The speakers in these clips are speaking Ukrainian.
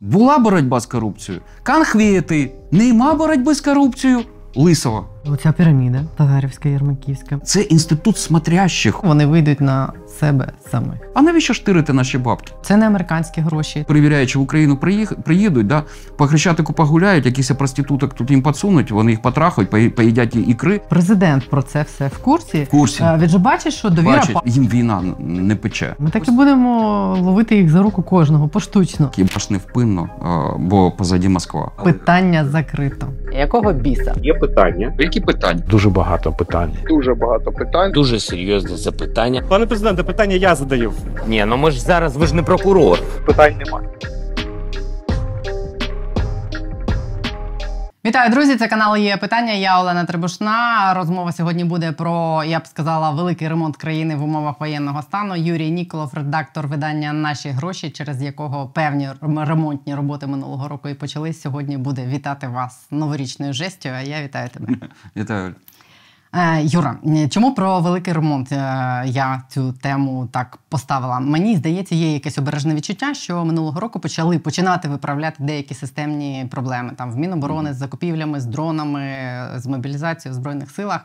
Була боротьба з корупцією. Канхвієти. Нема боротьби з корупцією. Лисого. Оця піраміда Тагарівська, Ярмаківська. Це інститут смотрящих. Вони вийдуть на себе самих. А навіщо штирити наші бабки? Це не американські гроші. Перевіряючи в Україну, приїх... приїдуть, да? по Хрещатику погуляють, якісь проституток тут їм підсунуть, вони їх потрахають, поїдять ікри. Президент про це все в курсі. В курсі. А, він же бачить, що довіра Бачить, їм війна не пече. Ми так і будемо ловити їх за руку кожного поштучно. Хіба ж невпинно, бо позаді Москва. Питання закрито. Якого біса? Є питання. Скільки питань? Дуже багато питань. Дуже багато питань. Дуже серйозне запитання. Пане президенте, питання я задаю. Ні, ну ми ж зараз ви ж не прокурор. Питань немає. Вітаю, друзі! Це канал є питання. Я Олена Требушна. Розмова сьогодні буде про, я б сказала, великий ремонт країни в умовах воєнного стану. Юрій Ніколов, редактор видання Наші гроші, через якого певні ремонтні роботи минулого року і почались. Сьогодні буде вітати вас новорічною жестю. А я вітаю тебе. Вітаю. Е, Юра, е, чому про великий ремонт е, я цю тему так поставила? Мені здається, є якесь обережне відчуття, що минулого року почали починати виправляти деякі системні проблеми там в Міноборони з закупівлями, з дронами, з мобілізацією в збройних силах.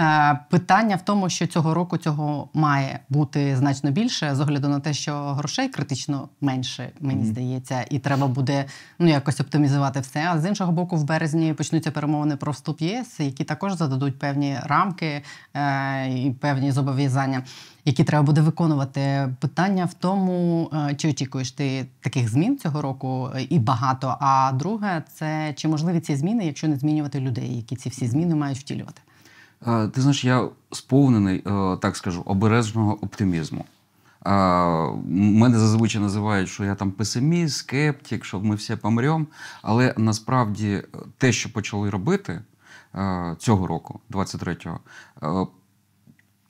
Е, питання в тому, що цього року цього має бути значно більше з огляду на те, що грошей критично менше, мені mm здається, і треба буде ну якось оптимізувати все. А з іншого боку, в березні почнуться перемовини про вступ ЄС, які також зададуть певні рамки е- і певні зобов'язання, які треба буде виконувати. Питання в тому, е, чи очікуєш ти таких змін цього року, е, і багато. А друге, це чи можливі ці зміни, якщо не змінювати людей, які ці всі зміни мають втілювати. Ти знаєш, я сповнений, е, так скажу, обережного оптимізму. Мене зазвичай називають, що я там песиміст, скептик, що ми всі помремо. Але насправді е, те, що почали робити е, цього року, 23-го,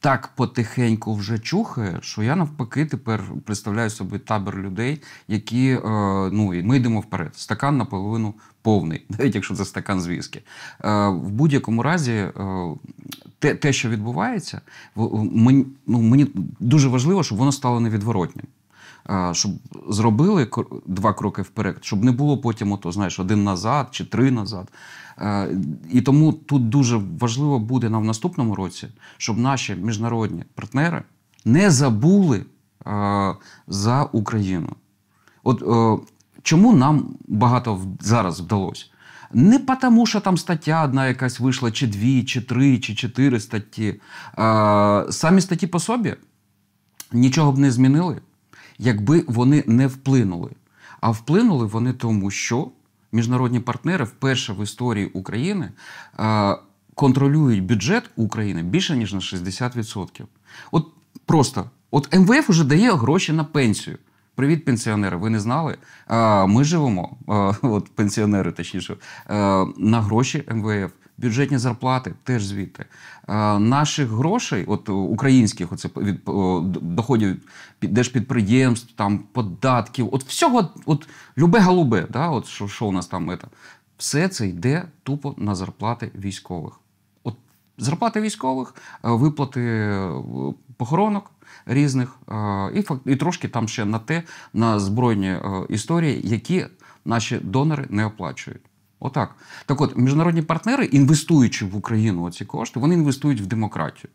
так потихеньку вже чухає, що я навпаки тепер представляю собі табір людей, які е, ну і ми йдемо вперед. Стакан наполовину повний, навіть якщо це стакан звіски Е, В будь-якому разі, е, те, те, що відбувається, мені ну мені дуже важливо, щоб воно стало невідворотнім щоб зробили два кроки вперед, щоб не було потім ото, знаєш, один назад чи три назад. Е, і тому тут дуже важливо буде нам в наступному році, щоб наші міжнародні партнери не забули е, за Україну. От е, чому нам багато зараз вдалося? Не тому, що там стаття одна якась вийшла, чи дві, чи три, чи чотири статті. Самі статті по собі нічого б не змінили якби вони не вплинули. А вплинули вони тому, що міжнародні партнери вперше в історії України е, контролюють бюджет України більше ніж на 60%. От просто от МВФ уже дає гроші на пенсію. Привіт, пенсіонери! Ви не знали? Е, ми живемо, е, от пенсіонери, точніше, на гроші МВФ бюджетні зарплати теж звідти. Е, наших грошей, от українських, оце від доходів під держпідприємств, там податків, от всього, от любе голубе, да, от що, що у нас там це, все це йде тупо на зарплати військових. От зарплати військових, е, виплати е, похоронок. Різних і і трошки там ще на те на збройні історії, які наші донори не оплачують. Отак. Так от, міжнародні партнери, інвестуючи в Україну ці кошти, вони інвестують в демократію.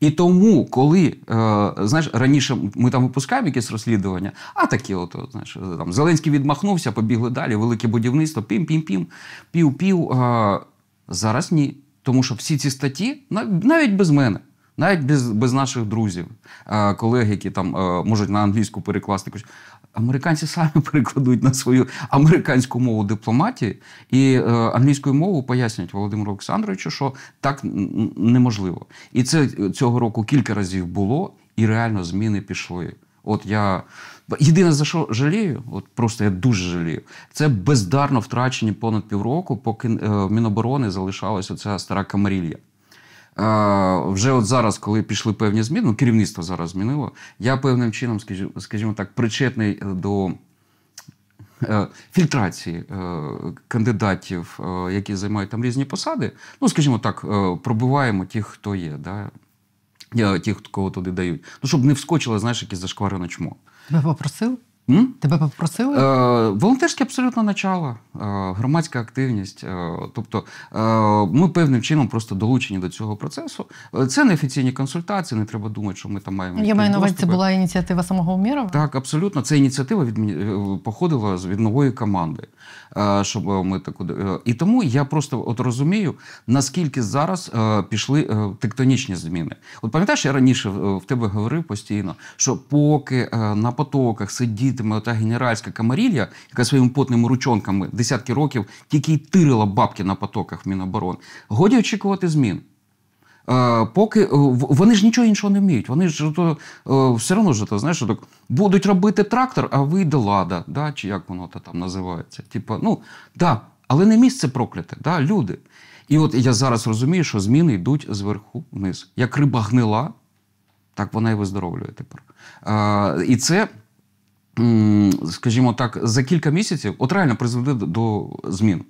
І тому, коли е, знаєш, раніше ми там випускаємо якесь розслідування, а такі, от, знаєш, там Зеленський відмахнувся, побігли далі, велике будівництво, пім-пім-пім, пів-пів. Е, зараз ні. Тому що всі ці статті, навіть без мене, навіть без без наших друзів, е, колег, які там е, можуть на англійську перекласти Американці самі перекладуть на свою американську мову дипломатії і е, англійською мовою пояснюють Володимиру Олександровичу, що так неможливо. І це цього року кілька разів було, і реально зміни пішли. От я єдине за що жалію, от просто я дуже жалію. Це бездарно втрачені понад півроку, поки в е, Міноборони залишалася ця стара камарілья вже от зараз, коли пішли певні зміни, ну, керівництво зараз змінило, я певним чином, скажімо так, причетний е, до. Е, фільтрації е, кандидатів, які займають там різні посади, ну, скажімо так, пробиваємо тих, хто є, да? тих, кого туди дають. Ну, щоб не вскочило, знаєш, якесь зашкварене чмо. Ви попросили. М? Тебе попросили? Е, Волонтерське абсолютно начало, е, громадська активність. Е, тобто е, ми певним чином просто долучені до цього процесу. Е, це не офіційні консультації, не треба думати, що ми там маємо. Я маю на увазі, це була ініціатива самого Умірова? Так, абсолютно. Ця ініціатива від е, походила від нової команди. Е, щоб е, ми таку е, і тому я просто от розумію, наскільки зараз пішли тектонічні зміни. От пам'ятаєш, я раніше в тебе говорив постійно, що поки на потоках сидітиме та генеральська камарілля, яка своїми потними ручонками десятки років тільки й тирила бабки на потоках в Міноборон, годі очікувати змін поки е, вони ж нічого іншого не вміють. Вони ж то е, все одно ж то знаєш, так будуть робити трактор, а вийде лада, да? чи як воно то там називається. Типа, ну да, але не місце прокляте, да, люди. І от я зараз розумію, що зміни йдуть зверху вниз. Як риба гнила, так вона і виздоровлює тепер. І це скажімо так, за кілька місяців от реально призведе до змін.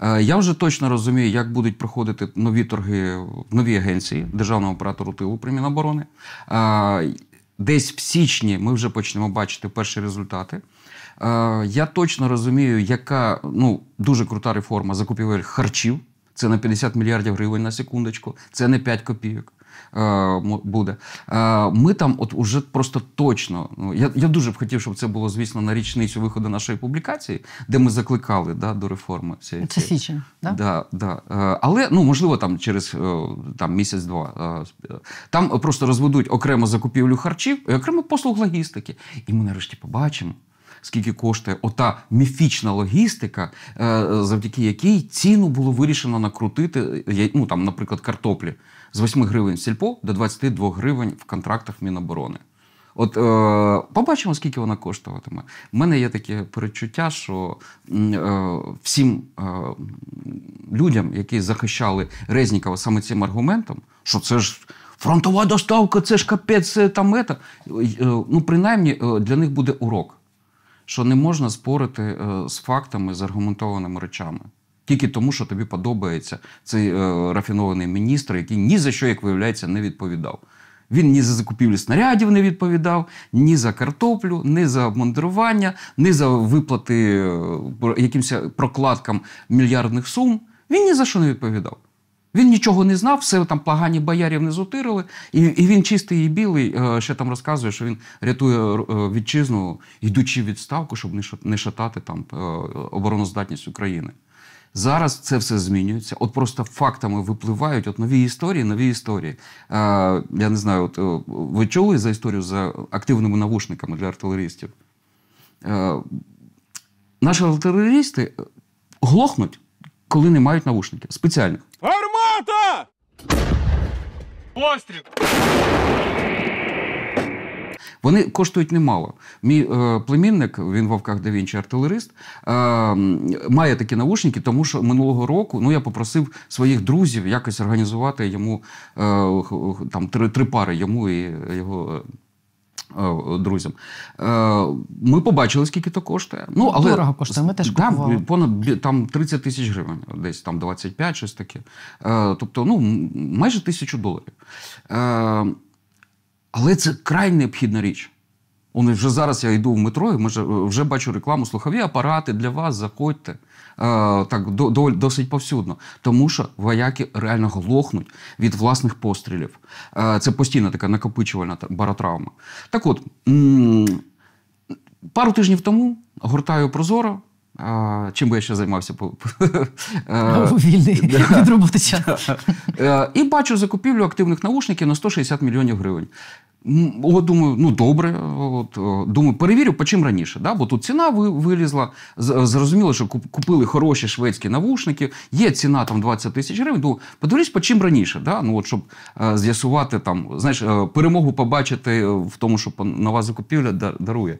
Е, я вже точно розумію, як будуть проходити нові торги в новій агенції державного оператору тилу при Міноборони. Е, десь в січні ми вже почнемо бачити перші результати. Е, я точно розумію, яка ну дуже крута реформа закупівель харчів. Це на 50 мільярдів гривень на секундочку, це не 5 копійок. Е, буде. Е, ми там, от уже просто точно. Ну я я дуже б хотів, щоб це було, звісно, на річницю виходу нашої публікації, де ми закликали да, до реформи. Цієї. Це січня, да? Да, да. Е, але ну можливо, там через там місяць-два там просто розведуть окремо закупівлю харчів і окремо послуг логістики. І ми нарешті побачимо. Скільки коштує ота міфічна логістика, завдяки якій ціну було вирішено накрутити ну там, наприклад, картоплі з 8 гривень в сільпо до 22 гривень в контрактах Міноборони. От е, побачимо, скільки вона коштуватиме. У мене є таке перечуття, що е, всім е, людям, які захищали Резнікова саме цим аргументом, що це ж фронтова доставка, це ж капець, це там мета. Е, ну, принаймні, е, для них буде урок, що не можна спорити е, з фактами, з аргументованими речами тільки тому, що тобі подобається цей е, рафінований міністр, який ні за що, як виявляється, не відповідав. Він ні за закупівлю снарядів не відповідав, ні за картоплю, ні за обмандрування, ні за виплати е, якимось прокладкам мільярдних сум. Він ні за що не відповідав. Він нічого не знав, все там погані боярів не зутирили, і і він чистий і білий. Е, ще там розказує, що він рятує е, вітчизну, йдучи в відставку, щоб не шатати там обороноздатність України. Зараз це все змінюється. От просто фактами випливають от нові історії, нові історії. Е, я не знаю, от е, ви чули за історію за активними навушниками для артилерістів? Е, наші артилерісти е, глохнуть, коли не мають навушників. Спеціально. Армата! Постріл! Вони коштують немало. Мій е, племінник, він вовках да Вінчі артилерист, е, має такі наушники, тому що минулого року ну я попросив своїх друзів якось організувати йому е, там три три пари йому і його. Е, е, друзям е, ми побачили, скільки то коштує. Ну але дорого коштує. Ми теж купували. понад там 30 тисяч гривень, десь там 25, щось таке. Тобто, ну майже тисячу доларів. Але це край необхідна річ. Вони вже зараз я йду в метро, і вже, вже бачу рекламу, слухові апарати для вас, заходьте е, так до, до, досить повсюдно. Тому що вояки реально глохнуть від власних пострілів. Е, це постійна така накопичувальна баротравма. Так от, м- пару тижнів тому гуртаю Прозоро, а, Чим би я ще займався е, ну, вільний від роботи час. Е, і бачу закупівлю активних наушників на 160 мільйонів гривень. От Думаю, ну добре. От, Думаю, перевірю, по чим раніше. Да? Бо тут ціна вилізла. Зрозуміло, що купили хороші шведські навушники, є ціна там 20 тисяч гривень. Думаю, подивлюсь, по чим раніше. Да? Ну, от, Щоб е, з'ясувати там, знаєш, перемогу побачити в тому, що нова закупівля дарує.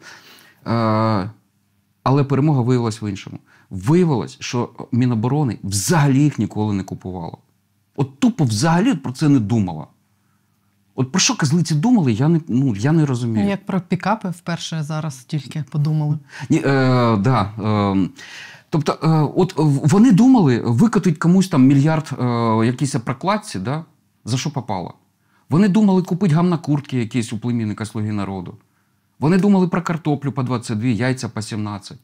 Але перемога виявилась в іншому. Виявилось, що Міноборони взагалі їх ніколи не купувало. От тупо взагалі про це не думала. От про що казлиці думали, я не ну, я не розумію. Ну, Як про пікапи вперше зараз тільки подумали. Ні, е, да, е, Тобто, е, от вони думали, викатують комусь там мільярд е, якісь прокладці, да? за що попало. Вони думали купити гамна куртки якісь у племінника Слуги народу. Вони думали про картоплю по 22, яйця по 17.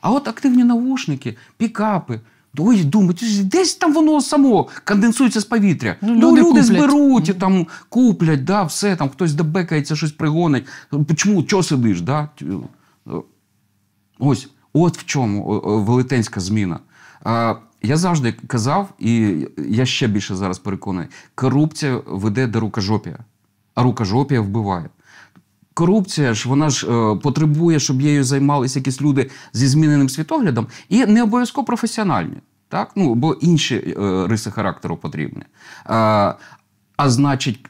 А от активні наушники, пікапи. Ой, думають, десь там воно само конденсується з повітря. Ну, ну люди, люди зберуть, і там куплять, да, все, там хтось добекається, щось пригонить. Чому, чого сидиш? Да? Ось, от в чому велетенська зміна. Я завжди казав, і я ще більше зараз переконаний, корупція веде до рукожопія, а рукожопія вбиває корупція ж вона ж е, потребує, щоб її займалися якісь люди зі зміненим світоглядом, і не обов'язково професіональні, так ну бо інші е, риси характеру потрібні. Е, а значить,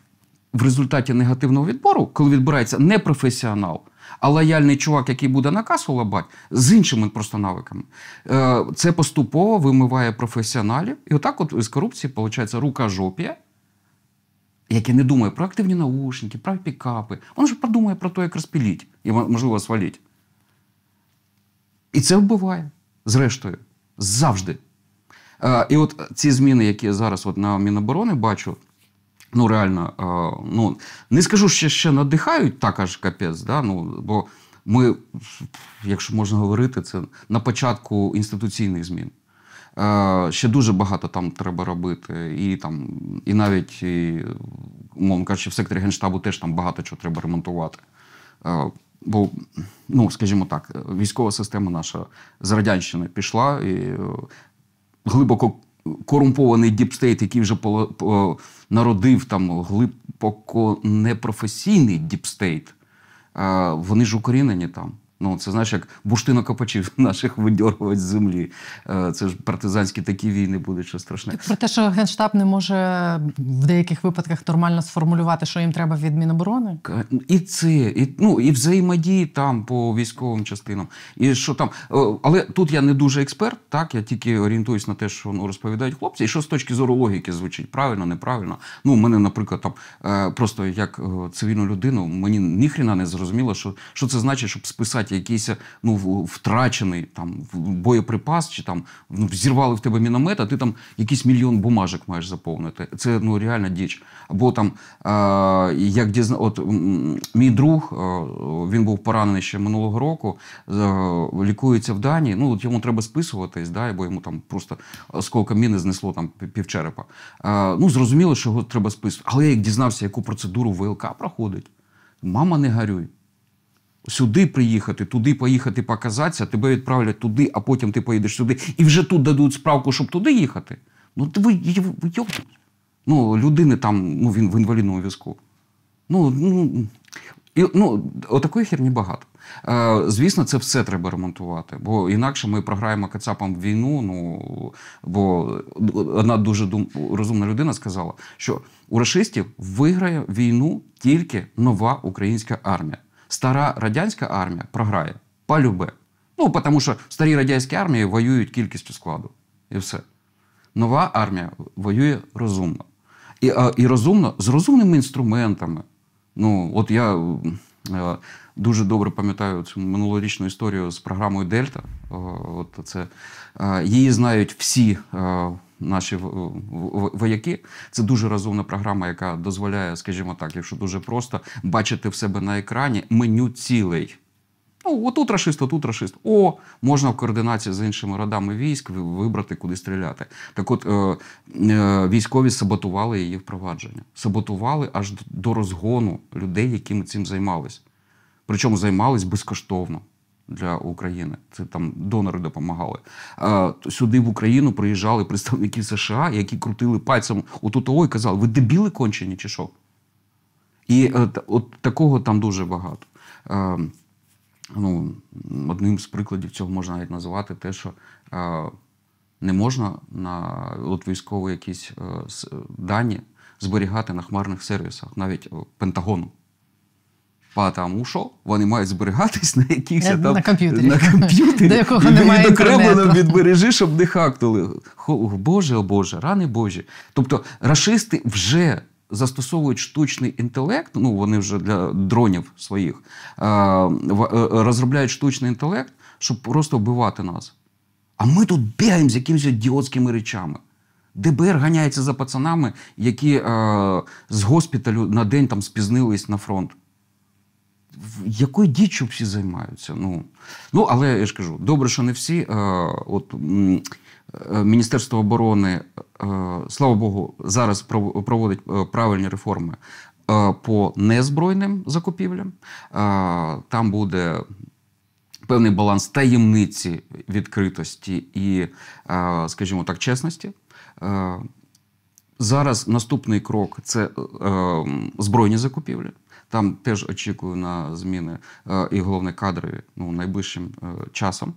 в результаті негативного відбору, коли відбирається не професіонал, а лояльний чувак, який буде наказ касу лабать, з іншими просто навиками, е, це поступово вимиває професіоналів, і отак, от з корупції, виходить, рука жопія яке не думає про активні наушники, про пікапи, воно ж подумає про те, як розпіліть і, можливо, сваліть. І це вбиває, зрештою, завжди. Е, і от ці зміни, які я зараз от на Міноборони бачу, ну реально, е, ну не скажу, що ще надихають так аж капець, да, ну, бо ми, якщо можна говорити, це на початку інституційних змін. Е, ще дуже багато там треба робити, і там, і навіть і, умовно кажучи, в секторі генштабу теж там багато чого треба ремонтувати. Е, бо, ну скажімо так, військова система наша з радянщини пішла і е, глибоко корумпований діпстейт, який вже народив там глибоко непрофесійний діпстейт. Вони ж укорінені там. Ну, це знаєш, як буштина копачів наших видьоргувати з землі. Е, це ж партизанські такі війни будуть, що страшне. про те, що генштаб не може в деяких випадках нормально сформулювати, що їм треба від міноборони, і це, і ну і взаємодії там по військовим частинам, і що там, е, але тут я не дуже експерт. Так я тільки орієнтуюсь на те, що ну, розповідають хлопці, і що з точки зору логіки звучить правильно, неправильно. Ну, у мене, наприклад, там е, просто як цивільну людину, мені ніхріна не зрозуміло, що що це значить, щоб списати лежать, якийсь ну, втрачений там боєприпас, чи там ну, зірвали в тебе міномет, а ти там якийсь мільйон бумажок маєш заповнити. Це ну реальна діч. Або там е, як дізна... от мій друг, е, він був поранений ще минулого року, е, лікується в Данії. Ну от йому треба списуватись, да, бо йому там просто осколка міни знесло там півчерепа. Е, ну зрозуміло, що його треба списувати. Але я як дізнався, яку процедуру ВЛК проходить. Мама, не горюй сюди приїхати, туди поїхати, показатися, тебе відправлять туди, а потім ти поїдеш сюди, і вже тут дадуть справку, щоб туди їхати. Ну ти ви, ви Ну, людини там, ну він в інвалідному візку. Ну, ну, і, ну, Отакої херні багато. Е, Звісно, це все треба ремонтувати, бо інакше ми програємо Кацапам війну. Ну бо одна дуже дум... розумна людина сказала, що у расистів виграє війну тільки нова українська армія стара радянська армія програє Палюбе. Ну, тому що старі радянські армії воюють кількістю складу. І все. Нова армія воює розумно. І і розумно з розумними інструментами. Ну, от я е, дуже добре пам'ятаю цю минулорічну історію з програмою Дельта. От це е, Її знають всі е, наші вояки. Це дуже розумна програма, яка дозволяє, скажімо так, якщо дуже просто, бачити в себе на екрані меню цілей. Ну, отут рашист, отут рашист. О, можна в координації з іншими родами військ вибрати, куди стріляти. Так от е, е, військові саботували її впровадження. Саботували аж до розгону людей, якими цим займались. Причому займались безкоштовно для України. Це там донори допомагали. А, Сюди в Україну приїжджали представники США, які крутили пальцем у того і казали: ви дебіли кончені чи що? І от, е, от такого там дуже багато. А, е, ну, Одним з прикладів цього можна навіть називати те, що а, е, не можна на от військові якісь а, дані зберігати на хмарних сервісах, навіть Пентагону. Тому що вони мають зберігатись на якихось е, там на комп'ютері, на комп'ютері. до якого і немає окремлено відбережи, щоб не хактували. Боже, о Боже, рани Божі. Тобто расисти вже застосовують штучний інтелект. Ну вони вже для дронів своїх е, е, розробляють штучний інтелект, щоб просто вбивати нас. А ми тут бігаємо з якимись ідіотськими речами. ДБР ганяється за пацанами, які з госпіталю на день там спізнились на фронт якою діччю всі займаються? Ну, ну але я ж кажу, добре, що не всі. Е, от е, Міністерство оборони, е, слава Богу, зараз проводить правильні реформи по незбройним закупівлям. Там буде. Певний баланс таємниці відкритості і, скажімо так, чесності. Зараз наступний крок це збройні закупівлі. Там теж очікую на зміни е, і головне кадрові ну, найближчим е, часом.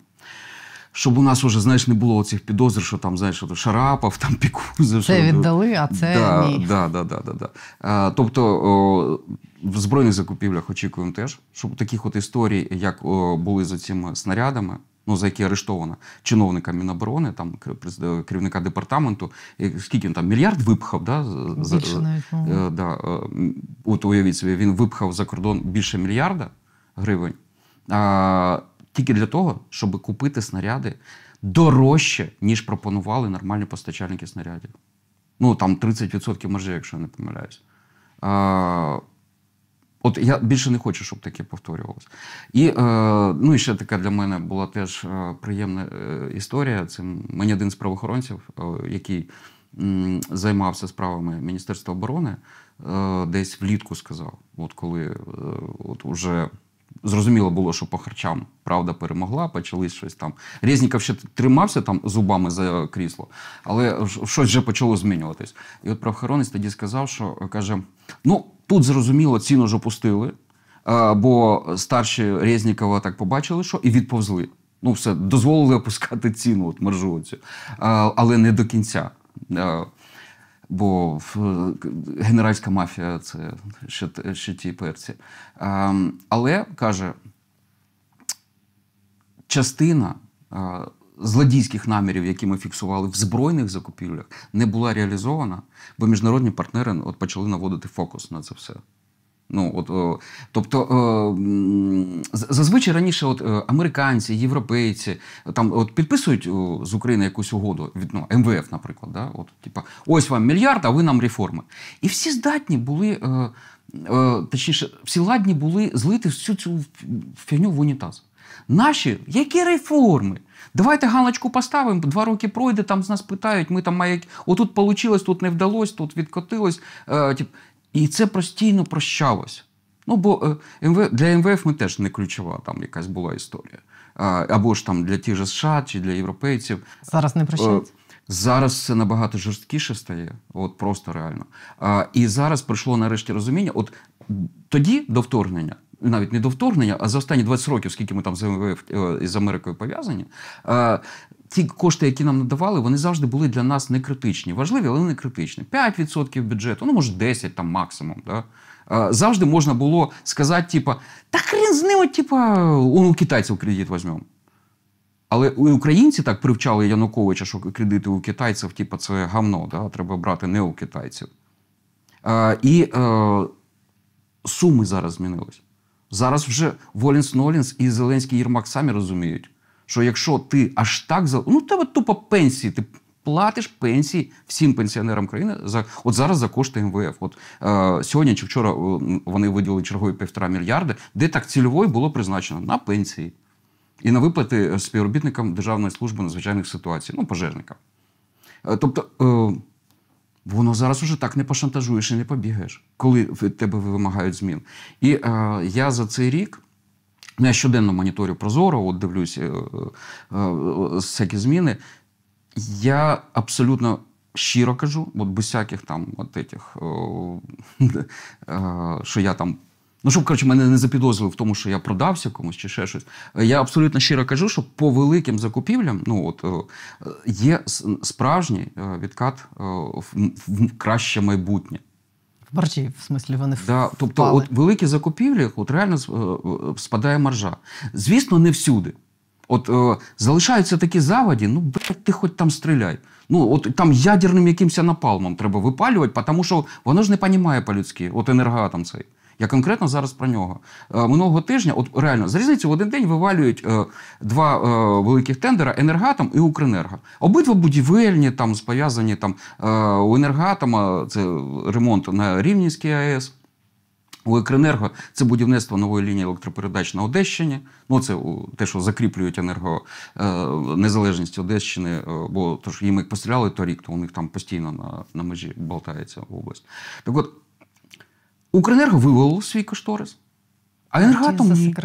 Щоб у нас уже знаєш не було цих підозр, що там знаєш, що шарапав, там пікузив. Це віддали, а це да, ні. Да, да, да, да, да. А, е, Тобто о, в збройних закупівлях очікуємо теж, щоб таких от історій, як о, були за цими снарядами, ну за які арештовано чиновника Міноборони, там е, керівника департаменту, скільки він там мільярд випхав, да, за, е, да, е, от уявіть собі, він випхав за кордон більше мільярда гривень а, тільки для того, щоб купити снаряди дорожче, ніж пропонували нормальні постачальники снарядів. Ну там 30% мережі, якщо я не помиляюсь. От я більше не хочу, щоб таке повторювалося. І е, ну, і ще така для мене була теж е, приємна е, історія. Це мені один з правоохоронців, е, який м, займався справами Міністерства оборони, е, десь влітку сказав, от коли е, от уже. Зрозуміло було, що по харчам правда перемогла, почали щось там. Резніков ще тримався там зубами за крісло, але щось вже почало змінюватись. І от правоохоронець тоді сказав, що каже: ну тут зрозуміло, ціну ж опустили, бо старші Резнікова так побачили, що і відповзли. Ну, все, дозволили опускати ціну, от маржу але не до кінця бо генеральська мафія це ще, ще ті перці. Але каже, частина злодійських намірів, які ми фіксували в збройних закупівлях, не була реалізована, бо міжнародні партнери от почали наводити фокус на це все. Ну от е, тобто е, зазвичай раніше, от е, американці, європейці там от підписують з України якусь угоду від ну, МВФ, наприклад, да, от типа ось вам мільярд, а ви нам реформи. І всі здатні були, точніше, всі ладні були злити всю цю фігню в унітаз. Наші які реформи? Давайте галочку поставимо, два роки пройде, там з нас питають, ми там має... отут вийшло, тут не вдалося, тут відкотилось. Е, тип, і це постійно прощалось. Ну, бо е, для МВФ ми теж не ключова там якась була історія. Або ж там для тих же США чи для європейців. Зараз не прощається. Е, зараз це набагато жорсткіше стає, от просто реально. І зараз прийшло нарешті розуміння. От тоді до вторгнення, навіть не до вторгнення, а за останні 20 років, скільки ми там з МВФ е, з Америкою пов'язані, ті кошти, які нам надавали, вони завжди були для нас не критичні. Важливі, але не критичні. 5% бюджету, ну може 10 там максимум. Да? Завжди можна було сказати, типа, та хрен з ним, типу, у китайців кредит візьмемо. Але українці так привчали Януковича, що кредити у китайців, типа, це гавно, да? треба брати не у китайців. А, І а, е, суми зараз змінились. Зараз вже Волінс Нолінс і Зеленський Єрмак самі розуміють, що якщо ти аж так за ну тебе тупо пенсії, ти платиш пенсії всім пенсіонерам країни за от зараз за кошти МВФ. От е, сьогодні чи вчора е, вони виділили чергові півтора мільярди, де так цільовою було призначено на пенсії і на виплати е, співробітникам Державної служби надзвичайних ситуацій, ну пожежникам. Е, тобто. Е, Воно зараз уже так не пошантажуєш і не побігаєш, коли від тебе вимагають змін. І е, я за цей рік Ну, я щоденно моніторю Прозоро, от дивлюсь е, е, е, всякі зміни. Я абсолютно щиро кажу, от без всяких там от этих, що я там. Ну, щоб коротше, мене не запідозрили в тому, що я продався комусь чи ще щось. Я абсолютно щиро кажу, що по великим закупівлям ну от є справжній відкат в краще майбутнє. Боржі, в смислі, вони да, Тобто, от великі закупівлі, от реально е, е, спадає маржа. Звісно, не всюди. От е, залишаються такі заводі, ну блядь, ти хоч там стріляй. Ну от там ядерним якимось напалмом треба випалювати, тому що воно ж не розуміє по-людськи, от енергатом цей. Я конкретно зараз про нього. Е, минулого тижня, от реально, за різницю в один день вивалюють е, два е, великих тендера енергатом і Укренерго. Обидва будівельні, там пов'язані там у енергатома, це ремонт на Рівненській АЕС. У Екренерго це будівництво нової лінії електропередач на Одещині. Ну це те, що закріплюють енерго незалежність Одещини, бо тож їм як постріляли торік, то у них там постійно на на межі болтається область. Так от. Укренерго вивело свій кошторис, а енергатом ні.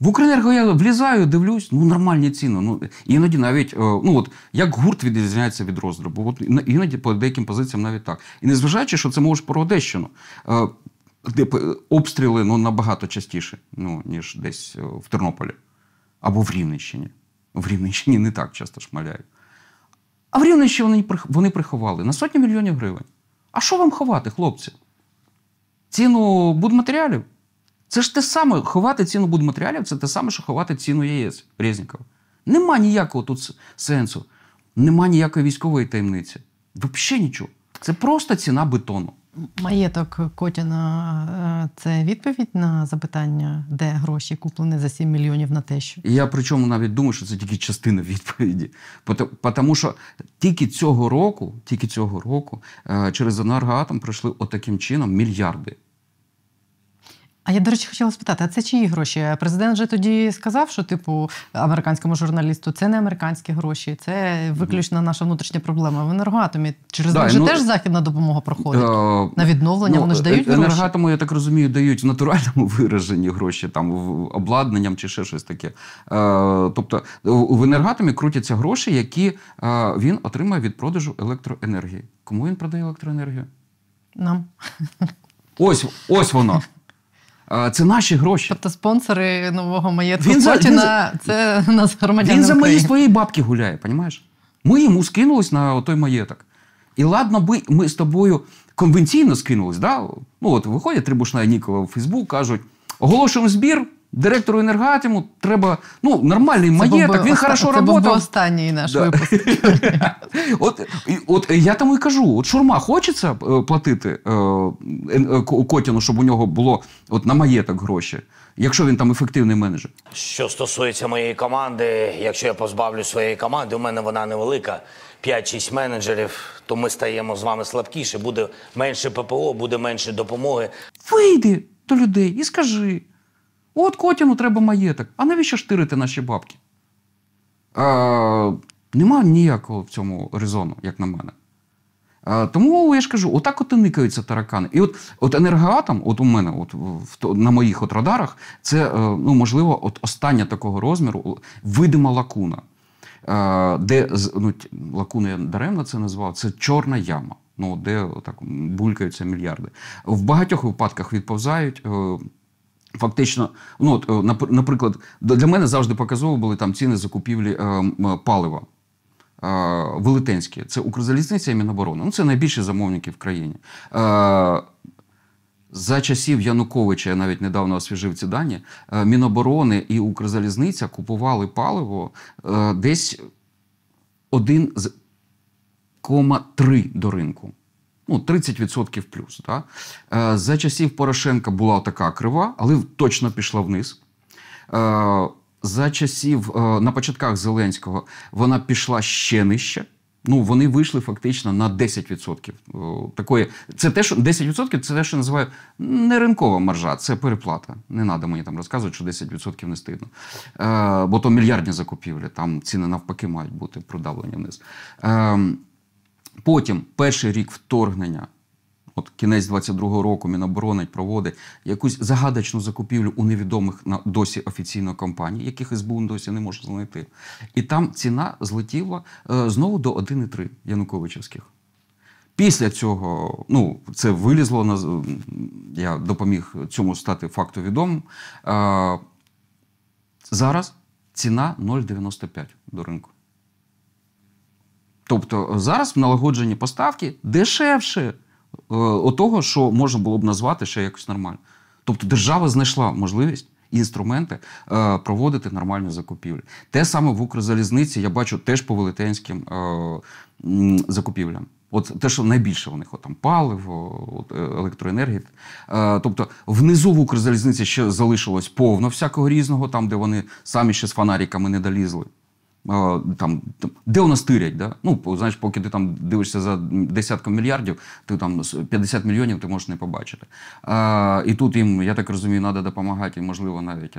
В Укренерго я влізаю, дивлюсь, ну нормальні ціни. Ну іноді навіть е, ну от як гурт відрізняється від роздробу. От іноді по деяким позиціям навіть так. І незважаючи, що це може про Одещину, е, де обстріли ну набагато частіше, ну ніж десь е, в Тернополі або в Рівненщині. В Рівненщині не так часто шмаляють. А в Рівненщині вони вони приховали на сотні мільйонів гривень. А що вам ховати, хлопці? ціну будматеріалів. Це ж те саме ховати ціну будматеріалів, це те саме, що ховати ціну ЄС Резнікова. Нема ніякого тут сенсу, нема ніякої військової таємниці. Взагалі нічого. Це просто ціна бетону. Маєток Котіна е, це відповідь на запитання, де гроші куплені за 7 мільйонів на те, що я причому навіть думаю, що це тільки частина відповіді. Тому що тільки цього року, тільки цього року, е, через енергоатом пройшли отаким чином мільярди. А я, до речі, хотіла спитати, а це чиї гроші? Президент вже тоді сказав, що типу американському журналісту це не американські гроші, це виключно наша внутрішня проблема в енергоатомі. Через да, них ну, теж західна допомога проходить е- на відновлення. Ну, вони ж дають гроші? я так розумію, дають в натуральному вираженні гроші, там в обладнанням чи ще щось таке. Е, Тобто в енергоатомі крутяться гроші, які е, він отримає від продажу електроенергії. Кому він продає електроенергію? Нам. Ось ось воно. Це наші гроші. Тобто спонсори нового маєтку він, Путіна він, це нас громадяни. Він за мої своєї бабки гуляє, розумієш? Ми йому скинулись на той маєток. І ладно, би ми з тобою конвенційно скинулись. Да? Ну от Виходять Трибушна і Нікола в Фейсбук, кажуть, оголошуємо збір. Директору енергатиму треба ну, нормальний це маєток, він хорошо це работав. Це був останній наш да. випуск. От от я тому і кажу: от шурма хочеться е, платити е, е, Котіну, щоб у нього було от на маєток гроші, якщо він там ефективний менеджер. Що стосується моєї команди, якщо я позбавлю своєї команди, у мене вона невелика. 5-6 менеджерів, то ми стаємо з вами слабкіше. Буде менше ППО, буде менше допомоги. Вийди до людей і скажи. От Котіну треба маєток. А навіщо штирити наші бабки? Е, Нема ніякого в цьому резону, як на мене. Е, тому я ж кажу, отак от і никаються таракани. І от от енергоатом, от у мене, от в, на моїх от радарах, це е, ну, можливо от остання такого розміру видима лакуна. де ну, лакуна я даремно це назвав, це чорна яма, ну, де так булькаються мільярди. В багатьох випадках відповзають. Е, Фактично, ну от, е, наприклад, для мене завжди показово були там ціни закупівлі е, е, палива е, велетенські. Це Укрзалізниця і Міноборони. Ну, це найбільші замовники в країні. Е, за часів Януковича я навіть недавно освіжив ці дані. Е, Міноборони і Укрзалізниця купували паливо десь 1,3 до ринку ну 30% плюс. Да? Е, за часів Порошенка була така крива, але точно пішла вниз. Е, за часів е, на початках Зеленського вона пішла ще нижче. Ну, вони вийшли фактично на 10%. Такої, це те, що 10% це те, що називаю не ринкова маржа, це переплата. Не треба мені там розказувати, що 10% не стидно. Е, Бо то мільярдні закупівлі, там ціни навпаки мають бути продавлені вниз. Е, Потім перший рік вторгнення, от кінець 22-го року Міноборони проводить якусь загадочну закупівлю у невідомих на досі офіційно компаній, яких СБУ досі не може знайти. І там ціна злетіла е, знову до 1,3 Януковичівських. Після цього, ну, це вилізло, я допоміг цьому стати факту відомим. Е, зараз ціна 0,95 до ринку. Тобто зараз в налагоджені поставки дешевше е, того, що можна було б назвати ще якось нормально. Тобто держава знайшла можливість. Інструменти е, проводити нормальні закупівлі. Те саме в Укрзалізниці я бачу теж по велетенським е, закупівлям. От те, що найбільше у них от, там паливо, от, е, електроенергії. Е, тобто внизу в Укрзалізниці ще залишилось повно всякого різного, там де вони самі ще з фонариками не долізли. Е, там де у нас тирять, да? Ну знаєш, поки ти там дивишся за десятком мільярдів, ти там 50 мільйонів ти можеш не побачити. А, е, І тут їм, я так розумію, треба допомагати, можливо, навіть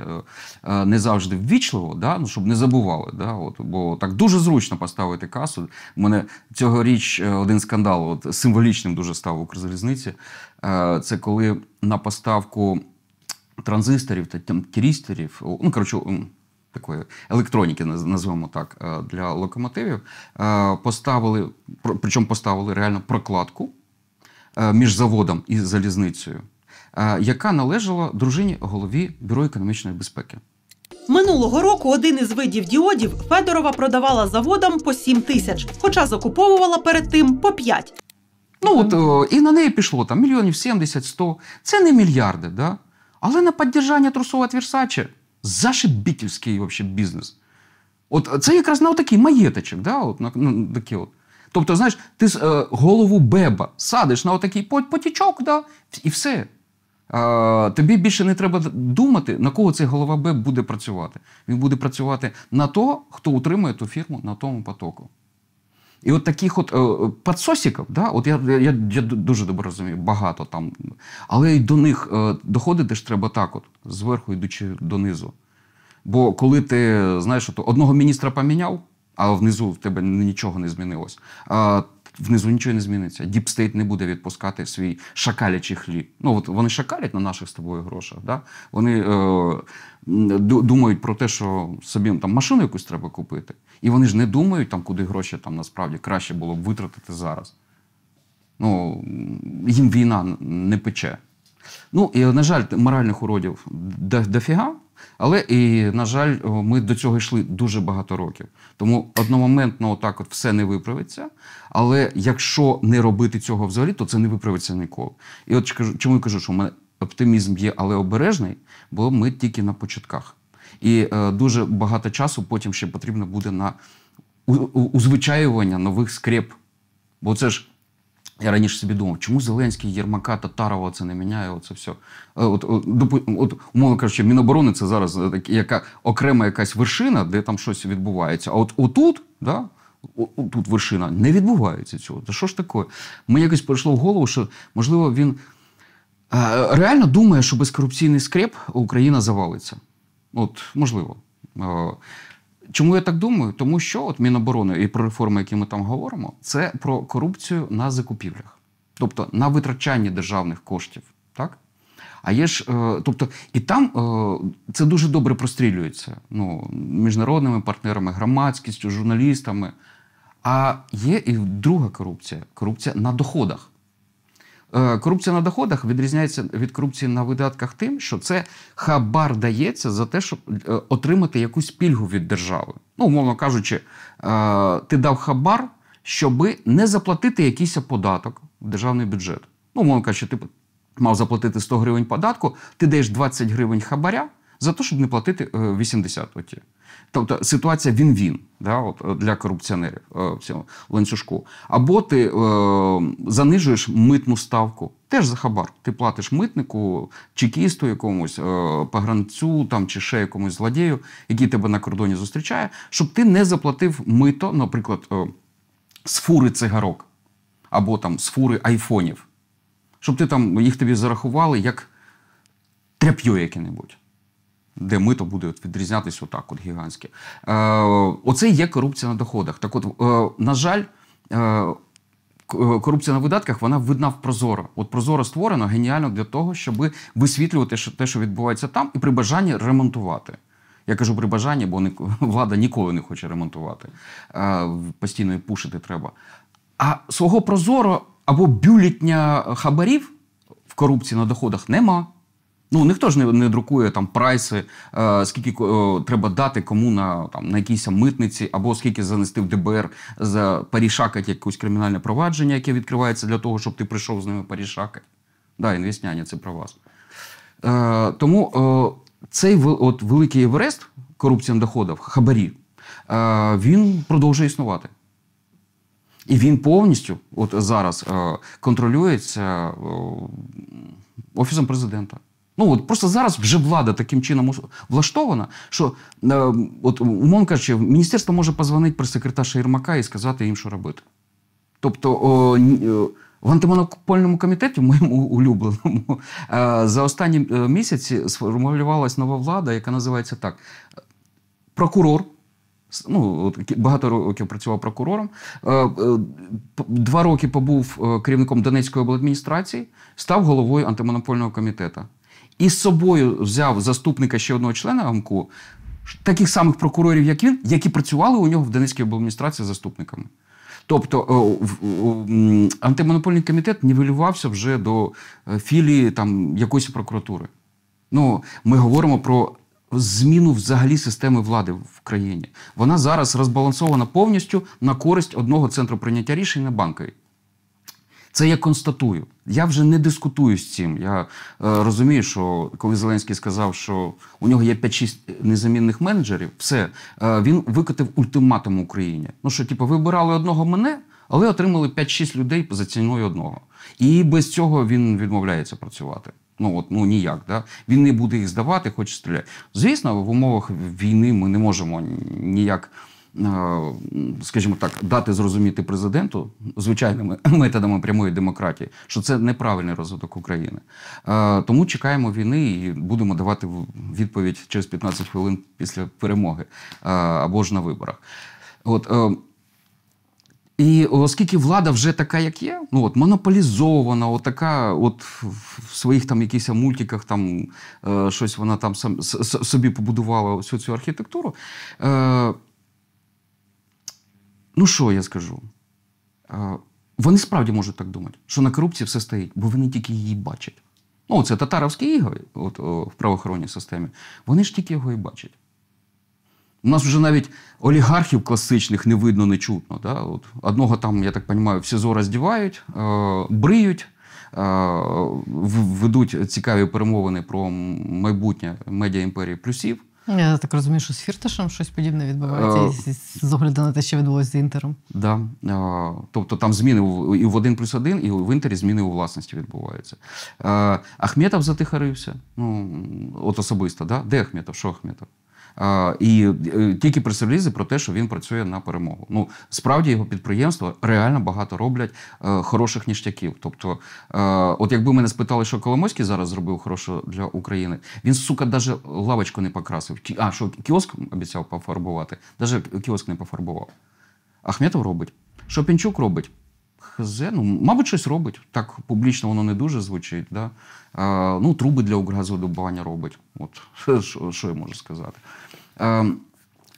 е, не завжди ввічливо, да? ну, щоб не забували. Да? От, Бо так дуже зручно поставити касу. У мене цьогоріч один скандал, от символічним дуже став в Укрзалізниці. Це коли на поставку транзисторів та тірістерів, ну коротше такої електроніки, назвемо так, е, для локомотивів, е, поставили, причому поставили реально прокладку е, між заводом і залізницею, яка належала дружині голові бюро економічної безпеки. Минулого року один із видів діодів Федорова продавала заводам по 7 тисяч, хоча закуповувала перед тим по 5. Ну от і на неї пішло там мільйонів 70-100. Це не мільярди, да? але на піддержання трусова Версаче зашибітельський вообще бізнес. От це якраз на такий маєточок, да? от, на, на такі от. Тобто, знаєш, ти е, голову беба садиш на отакий потічок, да? і все. Е, тобі більше не треба думати, на кого цей голова беб буде працювати. Він буде працювати на того, хто утримує ту фірму на тому потоку. І от таких от е, подсосиків, да, от я я, я дуже добре розумію, багато там. Але й до них е, доходити ж треба так, от, зверху йдучи донизу. Бо коли ти знаєш, от, одного міністра поміняв, а внизу в тебе нічого не змінилось, внизу нічого не зміниться. Діпстейт не буде відпускати свій шакалячий хліб. Ну от вони шакалять на наших з тобою грошах. Да? Вони е, думають про те, що собі ну, там машину якусь треба купити. І вони ж не думають, там, куди гроші там насправді краще було б витратити зараз. Ну, Їм війна не пече. Ну і, на жаль, моральних уродів дофіга. Але і на жаль, ми до цього йшли дуже багато років. Тому одномоментно, отак от все не виправиться. Але якщо не робити цього взагалі, то це не виправиться ніколи. І от чому я кажу, що в мене оптимізм є, але обережний, бо ми тільки на початках. І е, дуже багато часу потім ще потрібно буде на узвичаювання нових скреп. Бо це ж я раніше собі думав, чому Зеленський, Єрмака, Татарова це не міняє, оце все. От, от, от умовно кажучи, Міноборони це зараз е, яка окрема якась вершина, де там щось відбувається. А от отут, да, отут вершина, не відбувається цього. Та що ж таке? Мені якось прийшло в голову, що можливо він реально думає, що без корупційний скреп Україна завалиться. От, можливо. Е, Чому я так думаю? Тому що от Міноборони і про реформи, які ми там говоримо, це про корупцію на закупівлях, тобто на витрачанні державних коштів. так? А є ж, е, тобто, і там е, це дуже добре прострілюється ну, міжнародними партнерами, громадськістю, журналістами. А є і друга корупція корупція на доходах. Е, корупція на доходах відрізняється від корупції на видатках тим, що це хабар дається за те, щоб е, отримати якусь пільгу від держави. Ну, умовно кажучи, е, ти дав хабар, щоби не заплатити якийсь податок в державний бюджет. Ну, умовно кажучи, ти мав заплатити 100 гривень податку, ти даєш 20 гривень хабаря за те, щоб не платити 80 оті. Тобто ситуація він-він да, от, е, для корупціонерів е, в цьому ланцюжку. Або ти е, занижуєш митну ставку, теж за хабар. Ти платиш митнику, чекісту якомусь, е, погранцю там, чи ще якомусь злодію, який тебе на кордоні зустрічає, щоб ти не заплатив мито, наприклад, е, з фури цигарок або там з фури айфонів, щоб ти там їх тобі зарахували як тряп'ю яке-небудь де мито буде відрізнятися отак, от гігантське. Е, Оце є корупція на доходах. Так от, е, на жаль, е, е, корупція на видатках вона видна в Прозоро. От Прозоро створено геніально для того, щоб висвітлювати те, що відбувається там, і при бажанні ремонтувати. Я кажу при бажанні, бо влада ніколи не хоче ремонтувати. Е, постійно пушити треба. А свого Прозоро або бюлітня хабарів в корупції на доходах нема. Ну ніхто ж не не друкує там прайси, е, скільки е, треба дати кому на там на якійсь митниці, або скільки занести в ДБР за парішакать якесь кримінальне провадження, яке відкривається для того, щоб ти прийшов з ними парішакать. Да, інвісняня, це про вас. Е, Тому е, цей от великий Еверест, корупція доходів, хабарі, е, він продовжує існувати. І він повністю от зараз е, контролюється е, Офісом президента. Ну от просто зараз вже влада таким чином влаштована, що е, от умовно кажучи, міністерство може позвонити про секретарша Єрмака і сказати їм, що робити. Тобто о, е, в антимонопольному комітеті, моєму улюбленому, е, за останні е, місяці сформулювалася нова влада, яка називається так: прокурор. Ну, от, Багато років працював прокурором. Е, два роки побув керівником Донецької обладміністрації, став головою антимонопольного комітету і з собою взяв заступника ще одного члена ГАМКУ, таких самих прокурорів, як він, які працювали у нього в Донецькій обладміністрації заступниками. Тобто е, антимонопольний комітет нівелювався вже до е, філії там, якоїсь прокуратури. Ну, Ми говоримо про зміну взагалі системи влади в країні. Вона зараз розбалансована повністю на користь одного центру прийняття рішень на банковій. Це я констатую. Я вже не дискутую з цим. Я е, розумію, що коли Зеленський сказав, що у нього є 5-6 незамінних менеджерів, все е, він викотив ультиматум Україні. Ну що, типу, вибирали одного мене, але отримали 5-6 людей за ціною одного. І без цього він відмовляється працювати. Ну от ну ніяк, да він не буде їх здавати, хоч стріляти. Звісно, в умовах війни ми не можемо ніяк. Е, скажімо так, дати зрозуміти президенту звичайними методами прямої демократії, що це неправильний розвиток України. Е, тому чекаємо війни і будемо давати відповідь через 15 хвилин після перемоги е, або ж на виборах. От і оскільки влада вже така, як є, ну от монополізована, отака, от в своїх там якихось мультиках, там е, щось вона там сам собі побудувала всю цю архітектуру. Е, Ну що я скажу? Вони справді можуть так думати, що на корупції все стоїть, бо вони тільки її бачать. Ну, це татаровські ігри от, о, в правоохоронній системі. Вони ж тільки його і бачать. У нас вже навіть олігархів класичних не видно, не чутно. Да? От, Одного там, я так розумію, в СІЗО роздівають, е, бриють, е, ведуть цікаві перемовини про майбутнє медіа імперії плюсів. Ну, я так розумію, що з Фірташем щось подібне відбувається е, з огляду на те, що відбулося з інтером. Да. Е, тобто там зміни і в один плюс один, і в інтері зміни у власності відбуваються. Е, Ахметов затихарився. Ну, от особисто, да? Де Ахметов? Що Ахметов? І е, тільки прес-релізи про те, що він працює на перемогу. Ну справді його підприємства реально багато роблять е, хороших ніштяків. Тобто, е, от якби мене спитали, що Коломойський зараз зробив хороше для України, він сука навіть лавочку не покрасив. А що кіоск обіцяв пофарбувати? Навіть кіоск не пофарбував. Ахметов робить. Шопінчук робить. Хз, ну, мабуть, щось робить. Так публічно воно не дуже звучить. Да? Е, ну, Труби для «Укргазодобування» робить. От що, що я можу сказати. Е,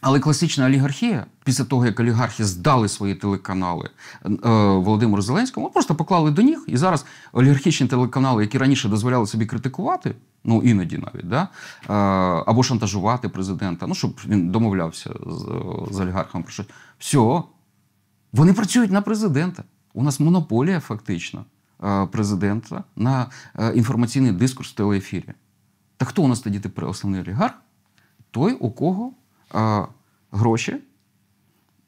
але класична олігархія, після того, як олігархи здали свої телеканали е, Володимиру Зеленському, просто поклали до них. І зараз олігархічні телеканали, які раніше дозволяли собі критикувати, ну іноді навіть, да? е, або шантажувати президента, ну, щоб він домовлявся з, з олігархом про щось. Все, вони працюють на президента. У нас монополія фактично е, президента на е, інформаційний дискурс в телеефірі. Та хто у нас тоді тепер основний олігарх? Той, у кого е, гроші,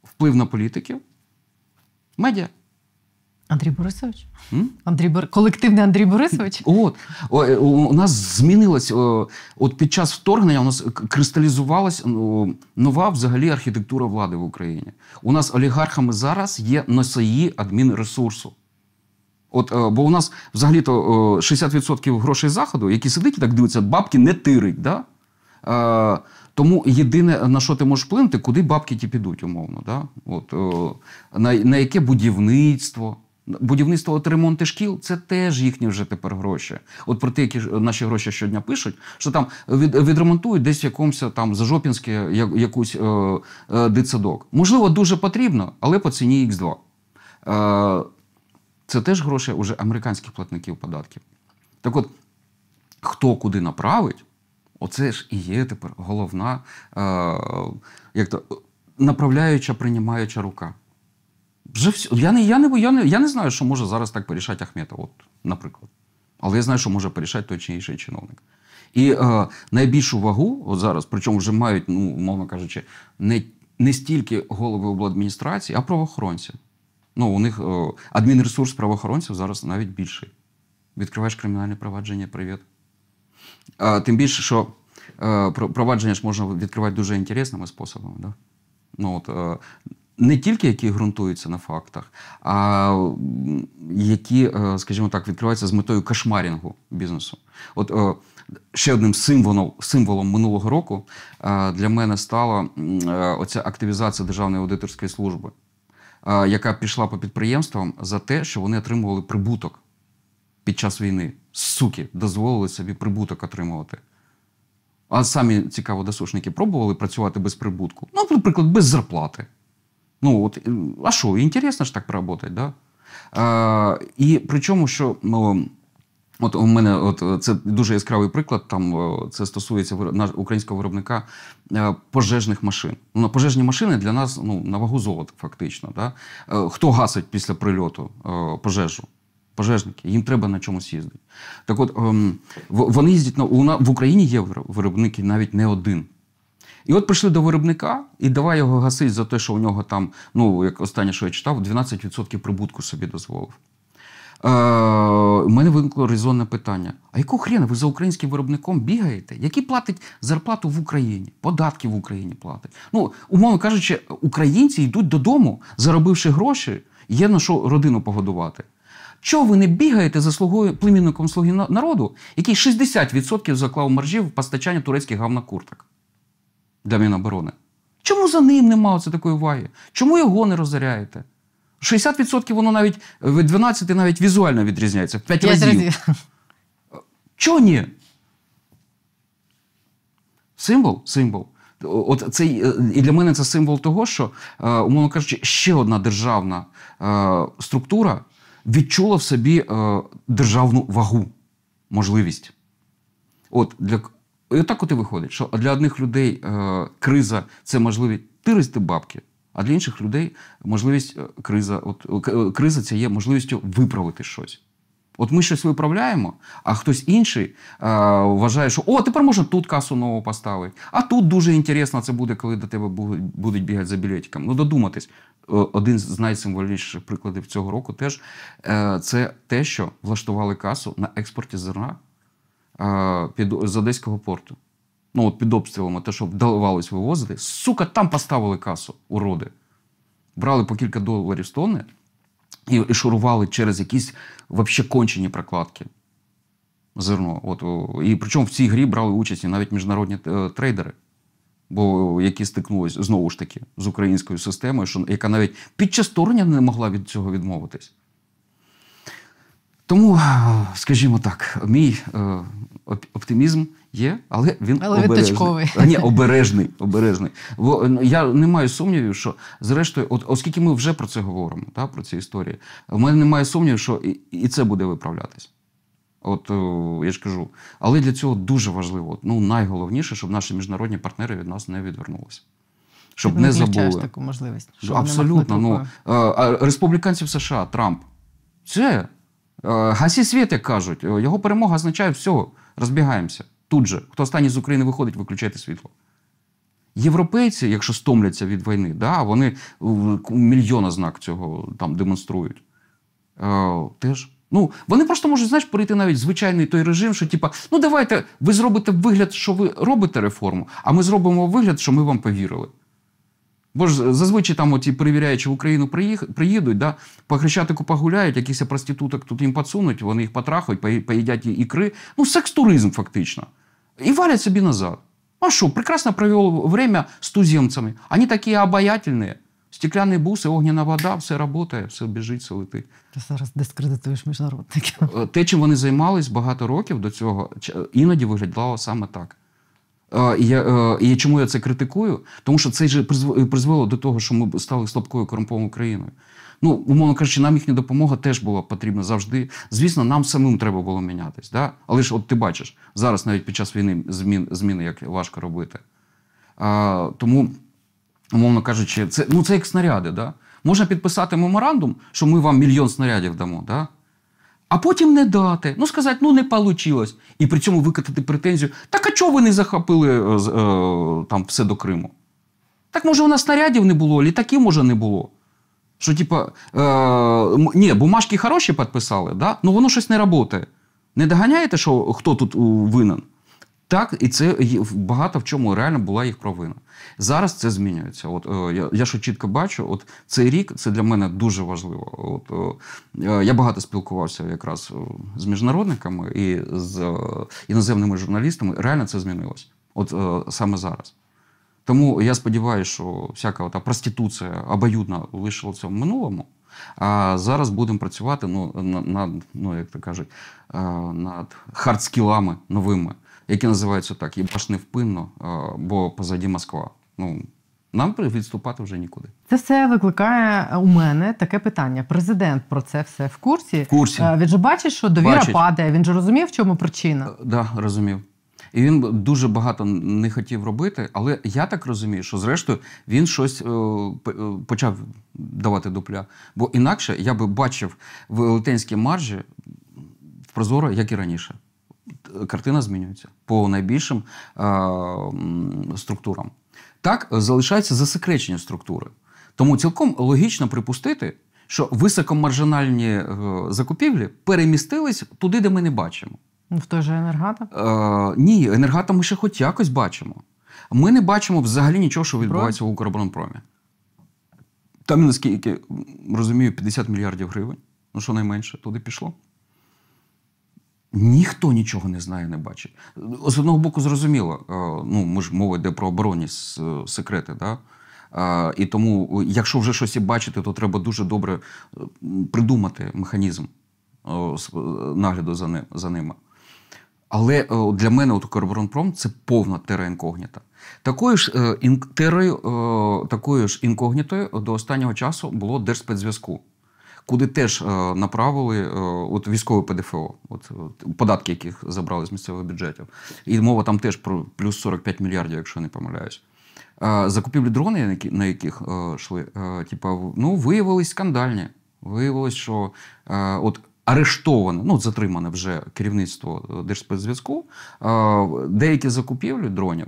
вплив на політиків, медіа. Андрій Борисович? Андрій Бор... Колективний Андрій Борисович? От. О, е, у нас змінилось о, от під час вторгнення у нас кристалізувалась ну, нова взагалі архітектура влади в Україні. У нас олігархами зараз є носії адмінресурсу. От, е, Бо у нас взагалі-то 60% грошей заходу, які сидить і так дивиться, бабки не тирить. Да? Е, тому єдине, на що ти можеш вплинути, куди бабки ті підуть, умовно. Да? От, на, На яке будівництво. Будівництво от ремонти шкіл це теж їхні вже тепер гроші. От про те, які наші гроші щодня пишуть, що там від, відремонтують десь в якомусь там зажопінське я, якусь е, е, дитсадок. Можливо, дуже потрібно, але по ціні Х2. Е, це теж гроші вже американських платників податків. Так от, хто куди направить, оце ж і є тепер головна, е, як то направляюча, приймаюча рука вже всі. Я не я, не, я, не, я не знаю, що може зараз так порішати Ахмета, от, наприклад. Але я знаю, що може порішати той чи інший чиновник. І е, найбільшу вагу от зараз, причому вже мають, ну, умовно кажучи, не не стільки голови обладміністрації, а правоохоронці. Ну, у них е, адмінресурс правоохоронців зараз навіть більший. Відкриваєш кримінальне провадження, привіт. Е, тим більше, що е, провадження ж можна відкривати дуже інтересними способами. Да? Ну, от, е, не тільки які ґрунтуються на фактах, а які, е, скажімо так, відкриваються з метою кошмарінгу бізнесу. От е, ще одним символом символом минулого року е, для мене стала оця активізація Державної аудиторської служби, яка пішла по підприємствам за те, що вони отримували прибуток під час війни. Суки, дозволили собі прибуток отримувати. А самі цікаво, досушники пробували працювати без прибутку. Ну, наприклад, без зарплати. Ну, от, е, а що, інтересно ж так поработати. да? А, І причому, що ну, от у мене от, це дуже яскравий приклад, там е, це стосується українського виробника е, пожежних машин. Ну, Пожежні машини для нас ну, на вагу золота, фактично. Да? Хто гасить після прильоту пожежу? Пожежники, їм треба на чомусь їздити. Так от ем, вони їздять на в Україні є виробники навіть не один. І от прийшли до виробника, і давай його гасить за те, що у нього там, ну як останнє, що я читав, 12% прибутку собі дозволив. Е, У мене виникло резонне питання: а яку хрена ви за українським виробником бігаєте, який платить зарплату в Україні, податки в Україні платить? Ну, умовно кажучи, українці йдуть додому, заробивши гроші, є на що родину погодувати. Чого ви не бігаєте за слугою племінником слуги народу, який 60% заклав маржі в постачання турецьких гавнокурток? для Міноборони. Чому за ним немає це такої уваги? Чому його не розоряєте? 60% воно навіть 12 е, навіть візуально відрізняється. 5 разів. разів. Е, чого ні? Символ? Символ. От це, е, І для мене це символ того, що, умовно кажучи, ще одна державна структура відчула в собі державну вагу, можливість. От для і отак от і виходить, що для одних людей е, криза це можливість тиристи бабки, а для інших людей можливість е, криза, от е, е, криза це є можливістю виправити щось. От ми щось виправляємо, а хтось інший е, вважає, що о, тепер можна тут касу нову поставити. А тут дуже інтересно це буде, коли до тебе будуть бігати за білетиком. Ну, додуматись, один з найсимволічніших прикладів цього року теж е, це те, що влаштували касу на експорті зерна під з Одеського порту. Ну, от під обстрілами, те, що вдавалось вивозити, сука, там поставили касу уроди. Брали по кілька доларів стони і, і шурували через якісь вообще кончені прокладки. Зерно. От, І причому в цій грі брали участь і навіть міжнародні е, трейдери, бо які стикнулись знову ж таки з українською системою, що яка навіть під час торгня не могла від цього відмовитись. Тому, е, скажімо так, мій е, оптимізм є, але він але обережний. Е, ні, обережний. обережний. Бо ну, я не маю сумнівів, що зрештою, от, оскільки ми вже про це говоримо, та, про ці історії, в мене немає сумнівів, що і, і це буде виправлятись. От я ж кажу, але для цього дуже важливо. Ну найголовніше, щоб наші міжнародні партнери від нас не відвернулися. Щоб Ти не забули таку можливість. Щоб Абсолютно. Не ну, Республіканців США, Трамп. Це Е, гасі світ, як кажуть, е, його перемога означає все, Розбігаємося. Тут же, хто останній з України виходить, виключайте світло. Європейці, якщо стомляться від війни, да, вони е, мільйона знак цього там демонструють. Е, Теж. Ну, Вони просто можуть знаєш, перейти навіть звичайний той режим, що типа, ну давайте ви зробите вигляд, що ви робите реформу, а ми зробимо вигляд, що ми вам повірили. Бо ж зазвичай там оті перевіряючи в Україну приїдуть, да, по Хрещатику погуляють, якісь проституток тут їм підсунуть, вони їх потрахають, поїдять ікри. Ну, секс-туризм фактично. І валять собі назад. А що, прекрасно провел время з туземцями. Вони такі обаятельні. Стекляні буси, огняна вода, все працює, все біжить, все летить. Ти зараз дискредитуєш міжнародників. Те, чим вони займались багато років до цього, іноді виглядало саме так. І я е, і чому я це критикую? Тому що це ж е, призвело до того, що ми стали слабкою корумпованою країною. Ну, умовно кажучи, нам їхня допомога теж була потрібна завжди. Звісно, нам самим треба було мінятись. Да? Але ж от ти бачиш, зараз навіть під час війни змін, зміни як важко робити. А, Тому, умовно кажучи, це ну це як снаряди. Да? Можна підписати меморандум, що ми вам мільйон снарядів дамо. Да? а потім не дати. Ну, сказати, ну не вийшло. І при цьому викатати претензію: так а чого ви не захопили е, е, там все до Криму? Так може, у нас снарядів не було, літаків може не було. Що, типа, е, ні, бумажки хороші підписали, да? ну воно щось не працює. Не доганяєте, що хто тут винен? Так, і це багато в чому реально була їх провина. Зараз це змінюється. От е, я, я що чітко бачу, от цей рік це для мене дуже важливо. От е, е, я багато спілкувався якраз з міжнародниками і з іноземними журналістами. Реально це змінилось. От саме зараз. Тому я сподіваюся, що всяка ота проституція обоюдно лишилася в минулому. А зараз будемо працювати ну, над, ну як то кажуть, над хардскілами новими які називаються так, і баш невпинно, е, бо позаді Москва. Ну, Нам відступати вже нікуди. Це все викликає у мене таке питання. Президент про це все в курсі. В курсі. Е, він же бачить, що довіра бачить. падає. Він же розумів, в чому причина. Так, е, да, розумів. І він дуже багато не хотів робити, але я так розумію, що зрештою він щось почав давати дупля. Бо інакше я би бачив велетенські маржі в прозоро, як і раніше картина змінюється по найбільшим е, структурам. Так залишаються засекречені структури. Тому цілком логічно припустити, що високомаржинальні е, закупівлі перемістились туди, де ми не бачимо. Ну, в той же енергата? Е, Ні, енергата ми ще хоч якось бачимо. Ми не бачимо взагалі нічого, що відбувається в Укроборонпромі. Там, наскільки розумію, 50 мільярдів гривень, ну що найменше, туди пішло. Ніхто нічого не знає, не бачить. З одного боку, зрозуміло, е, ну ми ж мова йде про оборонні секрети, да? і тому, якщо вже щось і бачити, то треба дуже добре е, придумати механізм е, нагляду за ним за ними. Але для мене от Укроборонпром це повна тера інкогніта. Такою ж терою, такою ж інкогнітою до останнього часу було Держспецзв'язку куди теж е, направили е, от військове ПДФО, от, от податки, яких забрали з місцевих бюджетів. І мова там теж про плюс 45 мільярдів, якщо не помиляюсь. Е, закупівлі дрони, на яких йшли, типу, ну виявились скандальні. Виявилось, що от. Арештоване, ну затримане вже керівництво Держспецзв'язку, деякі закупівлі дронів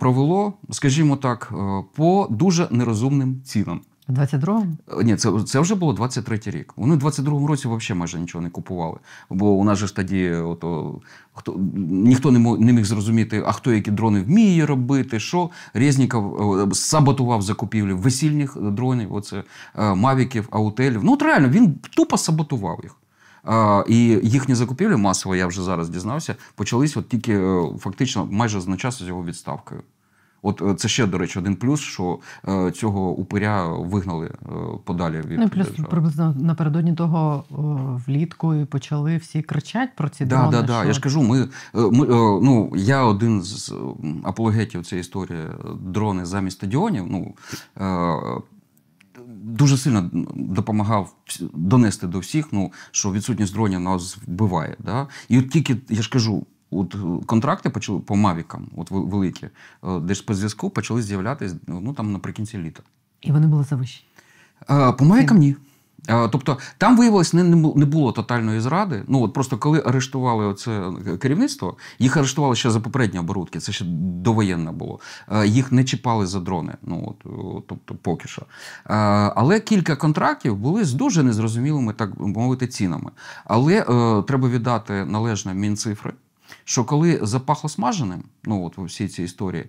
провело, скажімо так, по дуже нерозумним цінам. У 22-му? Ні, це це вже було 23-й рік. Вони в 22-му році взагалі майже нічого не купували. Бо у нас же ж тоді ото, хто, ніхто не мог, не міг зрозуміти, а хто які дрони вміє робити, що. Резніков е, саботував закупівлю, весільних дронів, оце, е, мавіків, аутелів. Ну, от реально, він тупо саботував їх. А, і їхні закупівлі масово, я вже зараз дізнався, почались от тільки е, фактично майже одночасно з його відставкою. От е, це ще, до речі, один плюс, що е, цього упиря вигнали е, подалі від ну, плюс держави. приблизно напередодні того влітку і почали всі кричати про ці да, дрони. Так, да, да. Що... я ж кажу, ми, ми ну я один з апологетів цієї історії дрони замість стадіонів. Ну дуже сильно допомагав донести до всіх, ну що відсутність дронів нас вбиває. Да? І от тільки я ж кажу. От е, контракти почали по мавікам, от великі, е, де ж по зв'язку почали з'являтися ну там наприкінці літа. І вони були завищені? Е, по мавікам ні. Тобто там виявилось, не не було тотальної зради. Ну от просто коли арештували це керівництво, їх арештували ще за попередні оборудки, це ще довоєнне було. Їх не чіпали за дрони. Ну от тобто, поки що. Але кілька контрактів були з дуже незрозумілими, так мовити, цінами. Але треба віддати належне мінцифри що коли запахло смаженим, ну от у всій ці історії, е,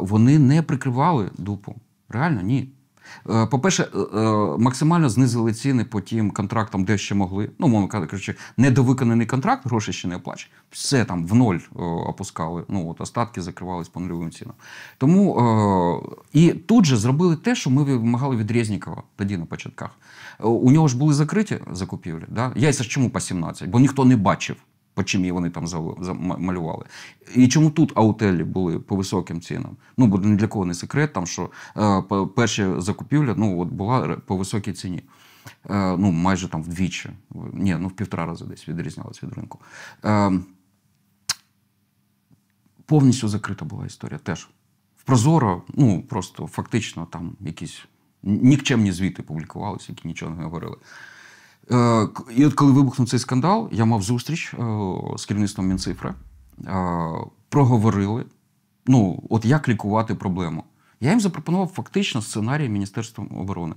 вони не прикривали дупу. Реально, ні. Е, по-перше, е, максимально знизили ціни по тим контрактам, де ще могли. Ну, мовно кажучи, недовиконаний контракт, гроші ще не оплачені. Все там в ноль опускали. Ну от остатки закривались по нульовим цінам. Тому і тут же зробили те, що ми вимагали від Резнікова тоді на початках. У нього ж були закриті закупівлі. Да? Яйця ж чому по 17? Бо ніхто не бачив по чим вони там замалювали. І чому тут аутелі були по високим цінам? Ну, бо ні для кого не секрет, там що е, перші закупівля ну, от була по високій ціні. Е, ну, Майже там вдвічі, ні, ну в півтора рази десь відрізнялась від ринку. Е, повністю закрита була історія теж. В Прозоро, ну просто фактично там якісь нікчемні звіти публікувалися, які нічого не говорили. Е, і от коли вибухнув цей скандал, я мав зустріч е, з керівництвом Мінцифри, е, проговорили, ну, от як лікувати проблему. Я їм запропонував фактично сценарій Міністерства оборони.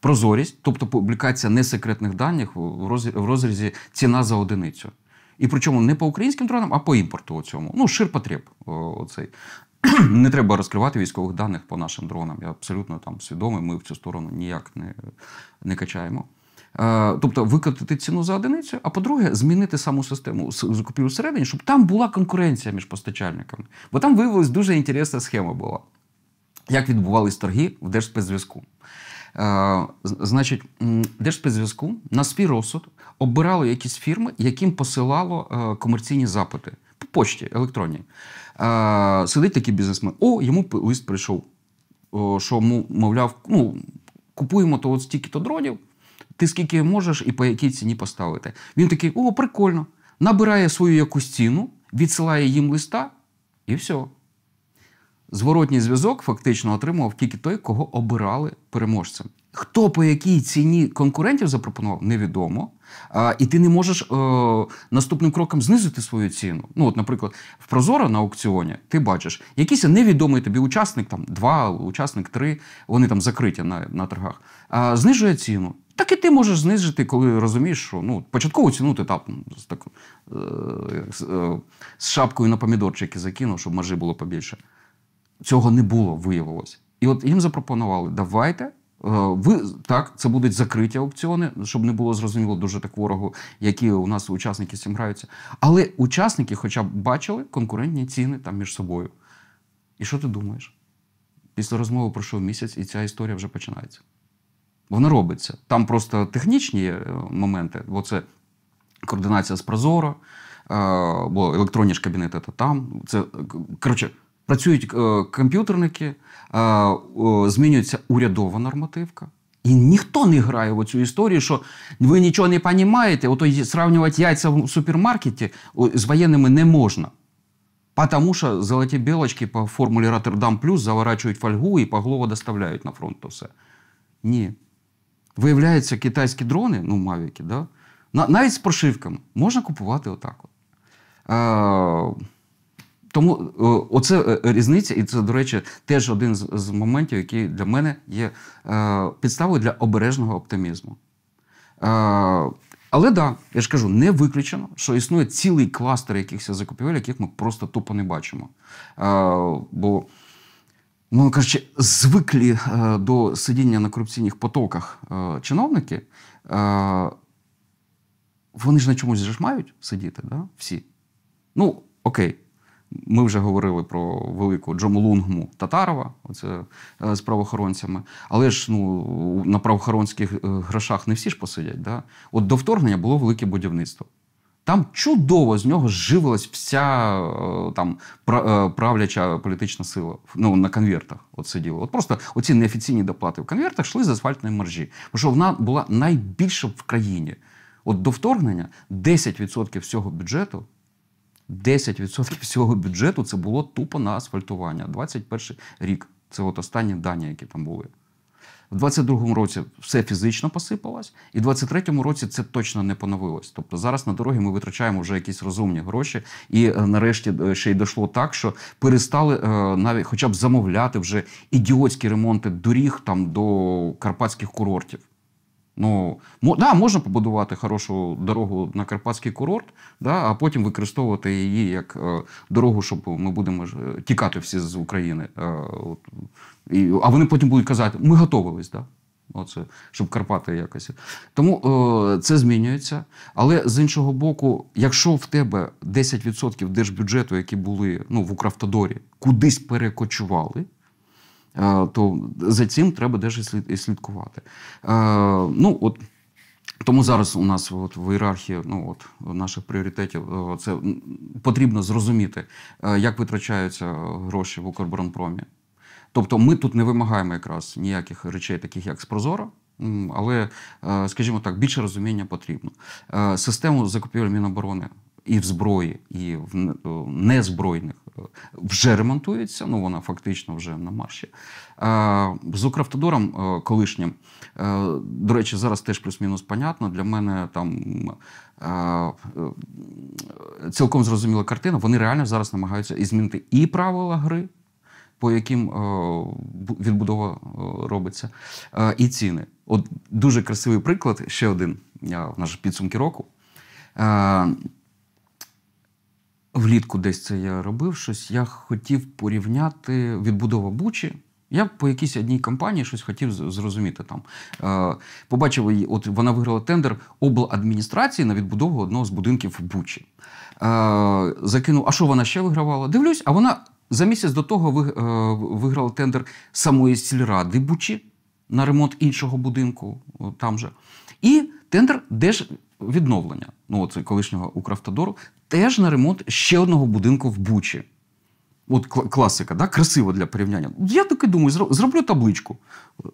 Прозорість, тобто публікація несекретних даних в розрізі ціна за одиницю. І причому не по українським дронам, а по імпорту. цьому. Ну, ширпотреб оцей. Не треба розкривати військових даних по нашим дронам. Я абсолютно там свідомий, ми в цю сторону ніяк не, не качаємо. Е, тобто викотити ціну за одиницю, а по-друге, змінити саму систему закупівлю всередині, щоб там була конкуренція між постачальниками. Бо там виявилась дуже інтересна схема була. Як відбувались торги в Держспецзв'язку. Е, значить, Держспецзв'язку на свій розсуд обирало якісь фірми, яким посилало е, комерційні запити по пошті, електронній. Сидить такий бізнесмен. О, йому лист прийшов, що мовляв, ну, купуємо то от стільки-то дронів ти скільки можеш і по якій ціні поставити. Він такий, о, прикольно. Набирає свою якусь ціну, відсилає їм листа і все. Зворотній зв'язок фактично отримував тільки той, кого обирали переможцем. Хто по якій ціні конкурентів запропонував, невідомо. А, І ти не можеш е, наступним кроком знизити свою ціну. Ну, от, наприклад, в Прозоро на аукціоні ти бачиш, якийсь невідомий тобі учасник, там два, учасник три, вони там закриті на на торгах, а, знижує ціну. Так і ти можеш знижити, коли розумієш, що ну, початкову ціну ти так, так е, е, з шапкою на помідорчики закинув, щоб маржі було побільше. Цього не було, виявилось. І от їм запропонували, давайте. Е, ви так, це будуть закриті аукціони, щоб не було зрозуміло дуже так ворогу, які у нас учасники з цим граються. Але учасники, хоча б бачили конкурентні ціни там між собою. І що ти думаєш? Після розмови пройшов місяць, і ця історія вже починається. Воно робиться. Там просто технічні е, моменти, бо це координація з Прозоро, е, бо електронні ж кабінети то там. Це е, коротше, працюють комп'ютерники, змінюється урядова нормативка. І ніхто не грає в цю історію, що ви нічого не розумієте, ото сравнювати яйця в супермаркеті з воєнними не можна. Тому що золоті білочки по формулі Роттердам Плюс заворачують фольгу і паглово доставляють на фронт то все. Ні. Виявляється, китайські дрони, ну мавіки, да? навіть з прошивками можна купувати отак. от. Е, тому е, оце е, різниця, і це, до речі, теж один з моментів, який для мене є е, підставою для обережного оптимізму. Е, але да, я ж кажу, не виключено, що існує цілий кластер якихось закупівель, яких ми просто тупо не бачимо. Е, бо умовно ну, кажучи, звиклі е, до сидіння на корупційних потоках е, чиновники, е, вони ж на чомусь ж мають сидіти, да? всі. Ну, окей. Ми вже говорили про велику Джомолунгму Татарова, оце з правоохоронцями. Але ж ну на правоохоронських грошах не всі ж посидять. Да? От до вторгнення було велике будівництво. Там чудово з нього зживилась вся е, там е, правляча політична сила ну, на конвертах. От сиділа. От просто оці неофіційні доплати в конвертах йшли з асфальтної мержі. Бо що вона була найбільша в країні. От до вторгнення 10% всього бюджету. 10% всього бюджету це було тупо на асфальтування. 21 рік. Це от останні дані, які там були. В 22-му році все фізично посипалось, і в 23-му році це точно не поновилось. Тобто зараз на дороги ми витрачаємо вже якісь розумні гроші, і е, нарешті е, ще й дійшло так, що перестали е, навіть, хоча б замовляти вже ідіотські ремонти доріг там до карпатських курортів. Ну да, можна побудувати хорошу дорогу на карпатський курорт, да, а потім використовувати її як е, дорогу, щоб ми будемо ж, е, тікати всі з України. Е, от, і, А вони потім будуть казати, ми готувались, да? Оце, щоб Карпати якось. Тому е, це змінюється. Але з іншого боку, якщо в тебе 10% держбюджету, які були ну, в Украфтодорі, кудись перекочували то за цим треба теж і слідкувати. Ну, от, тому зараз у нас от в ієрархії ну от наших пріоритетів е, це потрібно зрозуміти, е, як витрачаються гроші в Укрборонпромі. Тобто ми тут не вимагаємо якраз ніяких речей, таких як Спрозора, але, е, скажімо так, більше розуміння потрібно. Систему закупівель Міноборони і в зброї, і в незбройних вже ремонтується, ну вона фактично вже на марші. З Укравтодором е, колишнім, е, до речі, зараз теж плюс-мінус понятно. Для мене там е, цілком зрозуміла картина. Вони реально зараз намагаються і змінити і правила гри. По яким відбудова робиться, і ціни. От дуже красивий приклад. Ще один. в нас підсумки року влітку десь це я робив щось. Я хотів порівняти відбудову Бучі. Я по якійсь одній кампанії щось хотів зрозуміти там. Е, побачив її, от вона виграла тендер обладміністрації на відбудову одного з будинків в Бучі. Е, закинув, а що вона ще вигравала? Дивлюсь, а вона за місяць до того е, виграла тендер самої сільради Бучі на ремонт іншого будинку е, там же. І тендер держвідновлення. Ну, це колишнього Укравтодору теж на ремонт ще одного будинку в Бучі. От класика, да? красиво для порівняння. Я таки думаю, зроблю табличку.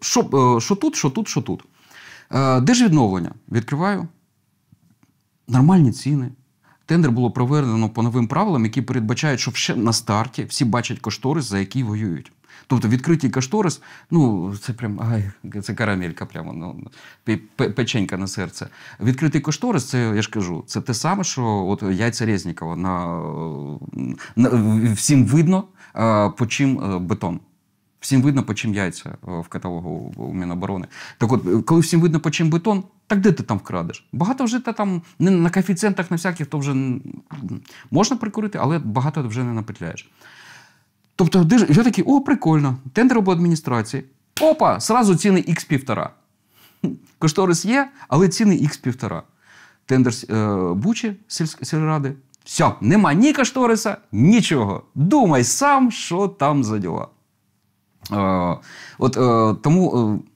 Що е, що тут, що тут, що тут. Е, де ж відновлення? Відкриваю. Нормальні ціни. Тендер було проведено по новим правилам, які передбачають, що ще на старті всі бачать кошторис, за які воюють. Тобто відкритий кашторис, ну це прям ай, це карамелька, прямо ну, печенька на серце. Відкритий кошторис це я ж кажу, це те саме, що от яйця Резнікова. На, на, всім видно, по чим е, бетон. Всім видно, по чим яйця е, в каталогу у Міноборони. Так от, коли всім видно, по чим бетон, так де ти там вкрадеш? Багато вже та там не на коефіцієнтах, на всяких, то вже можна прикурити, але багато вже не напетляєш. Тобто, я такий, о, прикольно, тендер адміністрації. Опа, Зразу ціни х півтора. Кошторис є, але ціни х півтора. Тендер е, Бучі сільради. Все, нема ні кошториса, нічого. Думай сам, що там за діла. Е, от е, тому е,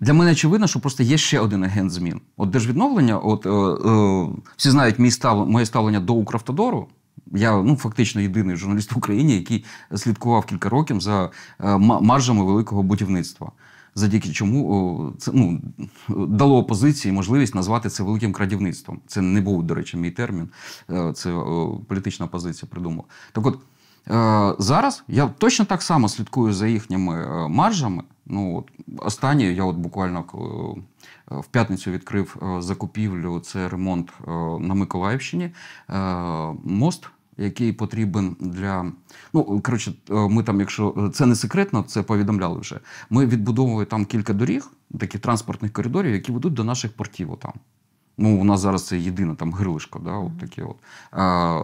для мене очевидно, що просто є ще один агент змін. От держвідновлення, от е, е, всі знають мій став, моє ставлення до Укравтодору. Я ну фактично єдиний журналіст в Україні, який слідкував кілька років за е, маржами великого будівництва. Завдяки чому це ну, дало опозиції можливість назвати це великим крадівництвом. Це не був, до речі, мій термін. Е, це політична позиція придумав. Так от е, зараз я точно так само слідкую за їхніми маржами. Ну от останнє я от буквально в п'ятницю відкрив закупівлю. Це ремонт на Миколаївщині. Мост який потрібен для ну коротше, е, ми там, якщо е, це не секретно, це повідомляли вже. Ми відбудовували там кілька доріг, таких транспортних коридорів, які ведуть до наших портів. Отам. ну у нас зараз це єдине там грилишко, да, от таке от. А,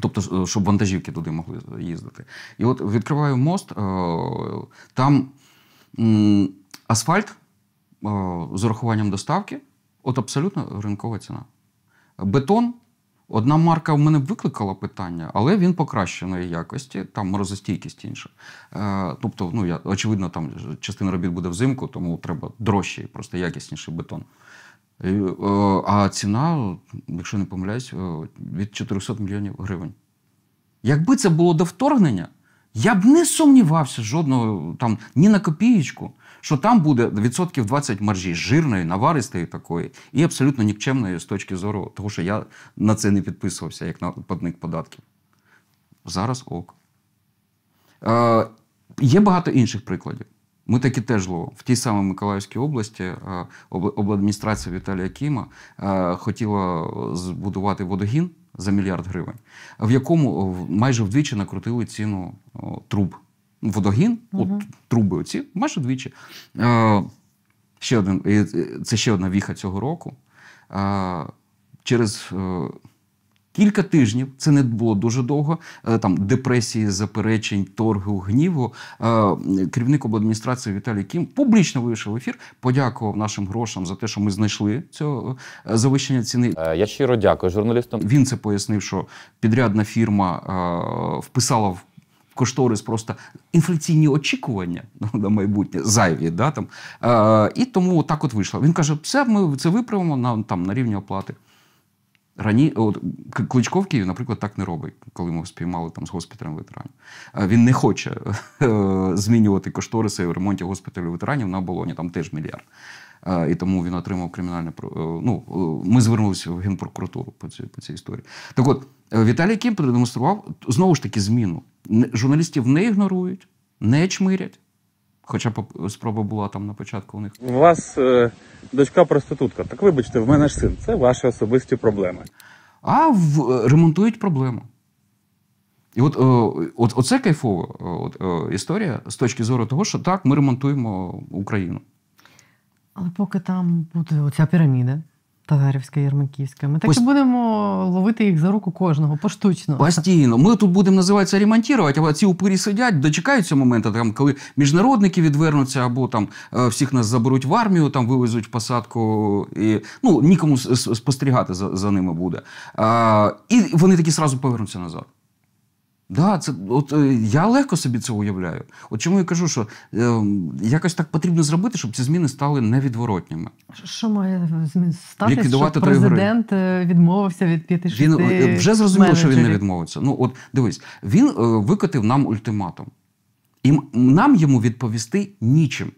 Тобто, е, щоб вантажівки туди могли їздити. І от відкриваю мост, там асфальт з урахуванням доставки от абсолютно ринкова ціна. Бетон Одна марка в мене викликала питання, але він покращеної якості, там морозостійкість інша. Е, Тобто, ну я очевидно, там частина робіт буде взимку, тому треба дорожчий, просто якісніший бетон. Е, е, а ціна, якщо не помиляюсь, е, від 400 мільйонів гривень. Якби це було до вторгнення, я б не сумнівався жодного там ні на копієчку що там буде відсотків 20 маржі жирної, наваристої такої і абсолютно нікчемної з точки зору того, що я на це не підписувався, як на платник податків. Зараз ок. Е, Є багато інших прикладів. Ми такі теж ловимо. В тій самій Миколаївській області е, обладміністрація Віталія Кіма е, хотіла збудувати водогін за мільярд гривень, в якому майже вдвічі накрутили ціну труб водогін, угу. от труби оці, майже двічі. Е, ще один, Це ще одна віха цього року. Е, через е, кілька тижнів, це не було дуже довго, е, там депресії, заперечень, торгу, гніву. Е, керівник обладміністрації Віталій Кім публічно вийшов в ефір, подякував нашим грошам за те, що ми знайшли цього е, завищення ціни. Я щиро дякую журналістам. Він це пояснив, що підрядна фірма вписала в кошторис просто інфляційні очікування на майбутнє зайві. Да, там. Е, І тому так от вийшло. Він каже: все, ми це виправимо на там на рівні оплати. Рані... от, Кличко в Києві, наприклад, так не робить, коли ми спіймали там з госпіталем ветеранів. Е, він не хоче е, змінювати кошториси в ремонті госпіталю ветеранів на оболоні, там теж мільярд. Е, і тому він отримав кримінальне е, ну, е, Ми звернулися в генпрокуратуру по цій по цій історії. Так от Віталій Кім продемонстрував знову ж таки зміну. Журналістів не ігнорують, не чмирять. Хоча спроба була там на початку у них. У вас е, дочка проститутка. Так вибачте, в мене ж син. Це ваші особисті проблеми. А в, ремонтують проблему. І от е, от, оце кайфова е, історія з точки зору того, що так, ми ремонтуємо Україну. Але поки там буде оця піраміда. Татарівська, Ярмаківська. Ми так Пост... і будемо ловити їх за руку кожного поштучно. Постійно. Ми тут будемо називатися ремонтувати, а ці упирі сидять, дочекаються моменту, там, коли міжнародники відвернуться, або там е, всіх нас заберуть в армію, там вивезуть посадку, і ну нікому спостерігати за за ними буде. А, І вони такі сразу повернуться назад. Да, це от е, я легко собі це уявляю. От чому я кажу, що е, якось так потрібно зробити, щоб ці зміни стали невідворотніми. Що має статися, Ліквідувати щоб президент гри. Е, відмовився від п'яти Він е, вже зрозуміло, менеджерів. що він не відмовиться. Ну от дивись, він е, викотив нам ультиматум, і нам йому відповісти нічим.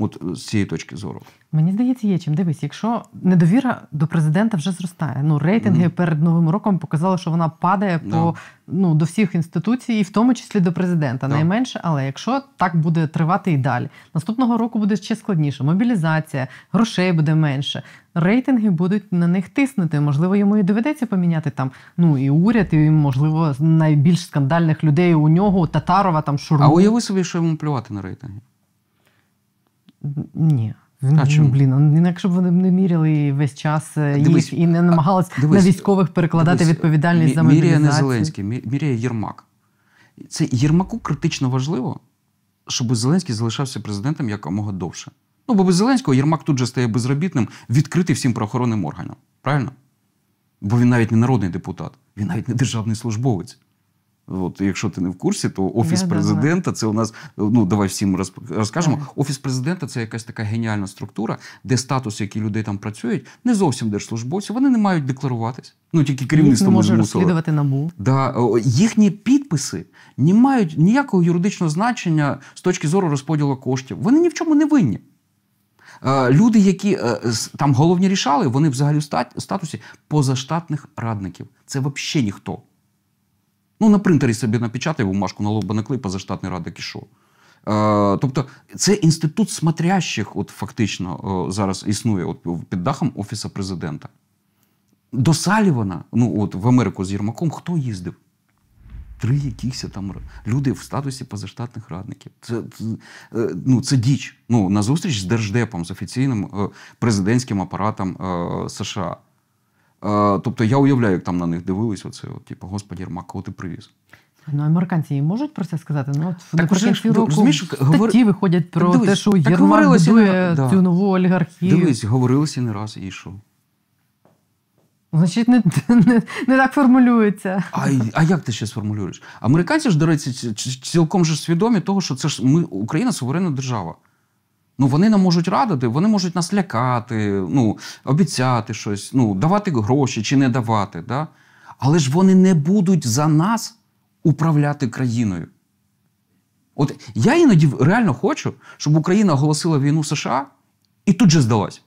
От е, з цієї точки зору. Мені здається, є чим дивись, якщо недовіра до президента вже зростає. Ну рейтинги mm-hmm. перед новим роком показали, що вона падає yeah. по ну до всіх інституцій, і в тому числі до президента. Yeah. Найменше, але якщо так буде тривати і далі, наступного року буде ще складніше. Мобілізація, грошей буде менше. Рейтинги будуть на них тиснути. Можливо, йому і доведеться поміняти там. Ну і уряд, і можливо найбільш скандальних людей у нього Татарова там Шурму. А уяви собі, що йому плювати на рейтинги. Ні. а чому? Блін, ну, інакше б вони не міряли весь час е, дивись, їх і не намагалися на військових перекладати дивись, відповідальність за мобілізацію. Міряє не Зеленський, міряє Єрмак. Це Єрмаку критично важливо, щоб Зеленський залишався президентом якомога довше. Ну, бо без Зеленського Єрмак тут же стає безробітним, відкритий всім правоохоронним органам. Правильно? Бо він навіть не народний депутат, він навіть не державний службовець. От, Якщо ти не в курсі, то офіс yeah, президента це у нас. Ну давай всім розкажемо. Yeah. Офіс президента це якась така геніальна структура, де статус, який людей там працюють, не зовсім держслужбовці. Вони не мають декларуватись. Ну тільки керівництво може розслідувати набу. Да, їхні підписи не мають ніякого юридичного значення з точки зору розподілу коштів. Вони ні в чому не винні. Люди, які е, там головні рішали, вони взагалі в статусі позаштатних радників. Це взагалі ніхто. Ну, на принтері собі напечатав бумажку, на лоба наклей, позаштатний радик ішов. Е, тобто це інститут смотрящих, от фактично е, зараз існує от, під дахом Офіса президента. До Салівана, ну от в Америку з Єрмаком, хто їздив? Три якісь там люди в статусі позаштатних радників. Це це, е, ну, це діч. Ну, На зустріч з Держдепом, з офіційним президентським апаратом США. Е, тобто я уявляю, як там на них дивились, оце, от, типу, господі Єрмак, кого ти привіз. Ну, американці можуть про це сказати. Ну, от так, наприкінці ну, року розумієш, говор... статті виходять про дивись, те, що так, Єрмак будує да. цю нову олігархію. Дивись, говорилися не раз і що. Значить, не не, не так формулюється. А а як ти ще сформулюєш? Американці ж, до речі, цілком ж свідомі того, що це ж ми Україна суверенна держава. Ну вони нам можуть радити, вони можуть нас лякати, ну обіцяти щось, ну давати гроші чи не давати. Да? Але ж вони не будуть за нас управляти країною. От я іноді реально хочу, щоб Україна оголосила війну США і тут же здалась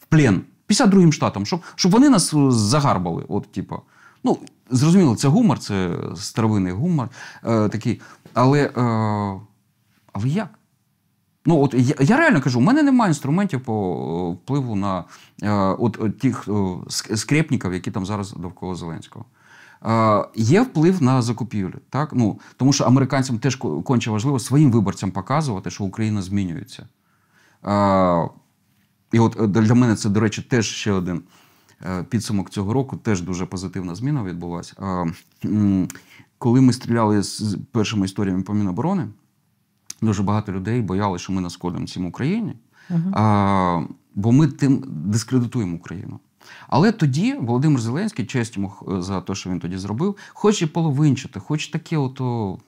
в плен Після другим штатам, щоб щоб вони нас е, загарбали. От, типу. Ну, зрозуміло, це гумор, це старовинний гумор е, такий. Але, е, але як? Ну, от я, я реально кажу, у мене немає інструментів по е, впливу на е, от, от е, тих е, скрепників, які там зараз довкола Зеленського. Е, є вплив на закупівлі, так? Ну, тому що американцям теж конче важливо своїм виборцям показувати, що Україна змінюється. Е, і от для мене це, до речі, теж ще один підсумок цього року, теж дуже позитивна зміна відбулася. Коли ми стріляли з першими історіями по Міноборони дуже багато людей бояли, що ми нашкодимо цим Україні, uh-huh. а, бо ми тим дискредитуємо Україну. Але тоді Володимир Зеленський, честь йому е, за те, що він тоді зробив, хоч і половинчати, хоч таке, ото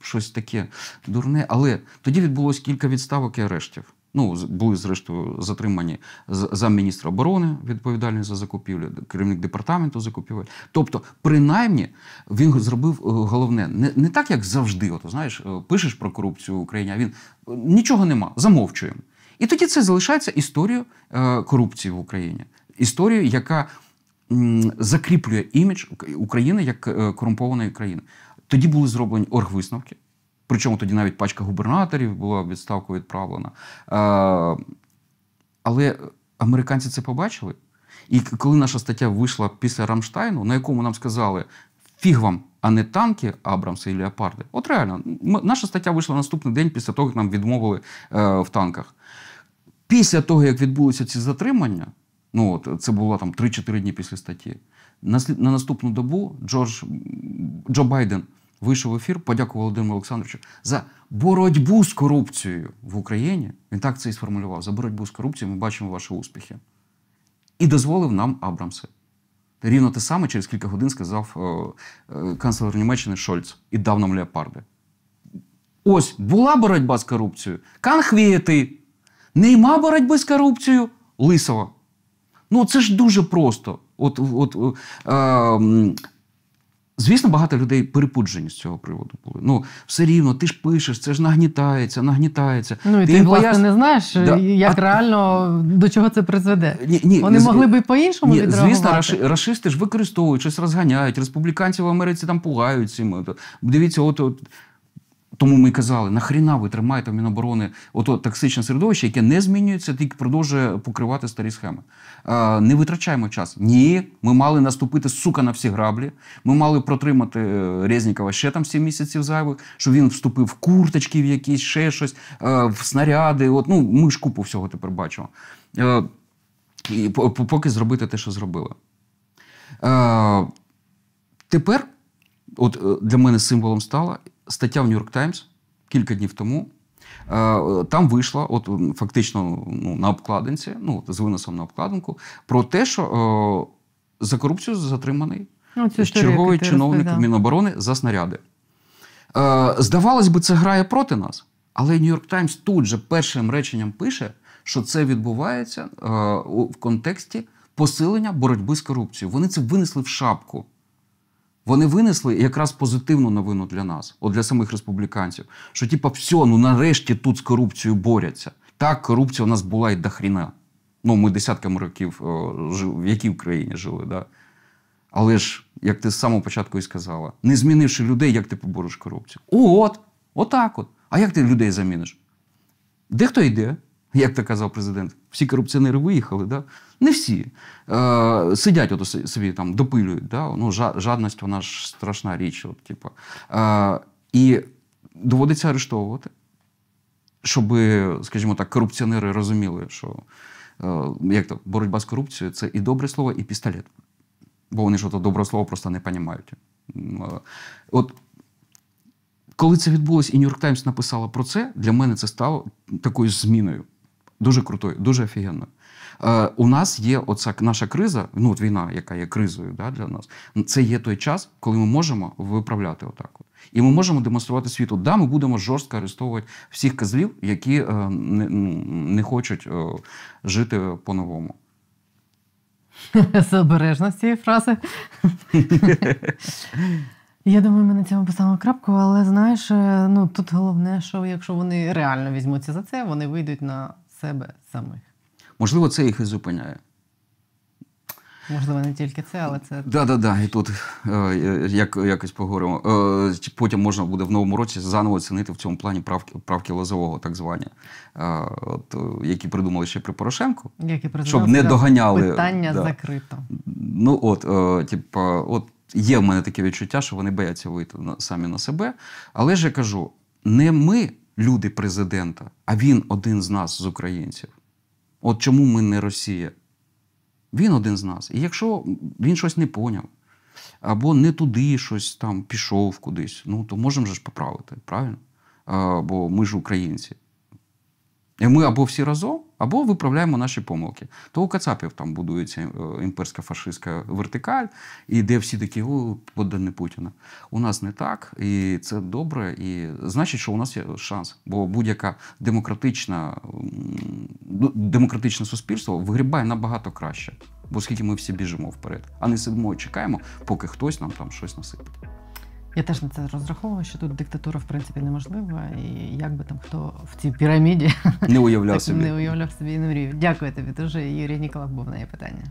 щось таке дурне. Але тоді відбулось кілька відставок і арештів. Ну, були, зрештою, затримані замміністра оборони, відповідальний за закупівлю, керівник департаменту закупівель. Тобто, принаймні, він зробив е, головне не не так, як завжди. От, знаєш, е, пишеш про корупцію в Україні, а він е, нічого нема, замовчуємо. І тоді це залишається історією корупції в Україні, історією, яка закріплює імідж України як корумпованої країни. Тоді були зроблені оргвисновки. Причому тоді навіть пачка губернаторів була відставку відправлена. Е, але американці це побачили. І коли наша стаття вийшла після Рамштайну, на якому нам сказали фіг вам, а не танки Абрамси і Леопарди. От реально, наша стаття вийшла наступний день після того, як нам відмовили е, в танках. Після того, як відбулися ці затримання, ну от це було там 3-4 дні після статті, на наступну добу Джордж Джо Байден вийшов в ефір, подякував Володимиру Олександровичу за боротьбу з корупцією в Україні. Він так це і сформулював. За боротьбу з корупцією ми бачимо ваші успіхи. І дозволив нам Абрамси. Рівно те саме через кілька годин сказав е, е, канцлер Німеччини Шольц і дав нам леопарди. Ось була боротьба з корупцією. Канхвієти! Нема боротьби з корупцією лисова. Ну це ж дуже просто. От, от е, Звісно, багато людей перепуджені з цього приводу були. Ну, все рівно, ти ж пишеш, це ж нагнітається, нагнітається. Ну і ти, ти власне, пояс... не знаєш, да. Е, як а... реально до чого це призведе. Ні, ні, Вони не... могли б по-іншому ні, відреагувати. Звісно, раши... рашисти ж використовують, щось розганяють, республіканців в Америці там пугають цим. Е, Дивіться, от, от тому ми казали, нахріна ви тримаєте в Міноборони ото токсичне середовище, яке не змінюється, тільки продовжує покривати старі схеми. Е, не витрачаємо час. Ні, ми мали наступити сука на всі граблі. Ми мали протримати е, Резнікова ще там 7 місяців зайвих, щоб він вступив в курточки, в якісь ще щось, е, в снаряди. От ну ми ж купу всього тепер бачимо. Е, і поки зробити те, що зробили. Е, тепер, от е, для мене символом стало стаття в Нью-Йорк Таймс кілька днів тому. Е, там вийшла, от фактично ну, на обкладинці, ну з виносом на обкладинку, про те, що о, е, за корупцію затриманий ну, черговий чиновник розповідав. Міноборони за снаряди. Е, Здавалось би, це грає проти нас, але Нью-Йорк Таймс тут же першим реченням пише, що це відбувається е, в контексті посилення боротьби з корупцією. Вони це винесли в шапку. Вони винесли якраз позитивну новину для нас, от для самих республіканців, що типа все, ну нарешті тут з корупцією борються. Так, корупція у нас була і до хріна. Ну, ми десятками років о, е, жив, в якій Україні жили, да? Але ж, як ти з самого початку і сказала, не змінивши людей, як ти побориш корупцію? О, от, отак от. А як ти людей заміниш? Де хто йде, як то казав президент. Всі корупціонери виїхали, да? не всі. Е, Сидять от собі там, допилюють. Да? Ну, Жадність вона ж страшна річ. От, типу. е, І доводиться арештовувати, щоб, скажімо так, корупціонери розуміли, що е, як то, боротьба з корупцією це і добре слово, і пістолет. Бо вони ж то добре слово просто не розуміють. Е, от коли це відбулося, і Нью-Йорк Таймс написала про це, для мене це стало такою зміною дуже крутою, дуже офігенною. Е, У нас є оця наша криза, ну от війна, яка є кризою да, для нас, це є той час, коли ми можемо виправляти отак. От. І ми можемо демонструвати світу. Да, ми будемо жорстко арестовувати всіх козлів, які е, не, не хочуть е, жити по-новому. З з цієї фрази. Я думаю, ми на цьому писали крапку, але знаєш, е, ну тут головне, що якщо вони реально візьмуться за це, вони вийдуть на себе самих. Можливо, це їх і зупиняє. Можливо, не тільки це, але це. Так, да, да. І тут е, як, якось поговоримо. Е, Потім можна буде в новому році заново оцінити в цьому плані правки правки лозового, так звані, е, от, е, які придумали ще при Порошенку, які щоб не доганяли. Питання да. закрито. Ну от, е, типу, от є в мене таке відчуття, що вони бояться вийти на, самі на себе. Але ж я кажу, не ми люди президента, а він один з нас, з українців. От чому ми не Росія? Він один з нас. І якщо він щось не поняв, або не туди щось там пішов кудись, ну то можемо ж поправити, правильно? бо ми ж українці. Ми або всі разом, або виправляємо наші помилки. То у Кацапів там будується е, імперська фашистська вертикаль, і де всі такі о, подане Путіна. У нас не так, і це добре. І значить, що у нас є шанс. Бо будь-яка демократична ну, демократичне суспільство вигрібає набагато краще, бо скільки ми всі біжимо вперед, а не сидимо чекаємо, поки хтось нам там щось насипить. Я теж на це розраховувала, що тут диктатура в принципі неможлива, і як би там хто в цій піраміді не уявляв собі. не уявляв собі і не мрію. Дякую тобі дуже, Юрій Ніколак був на є питання.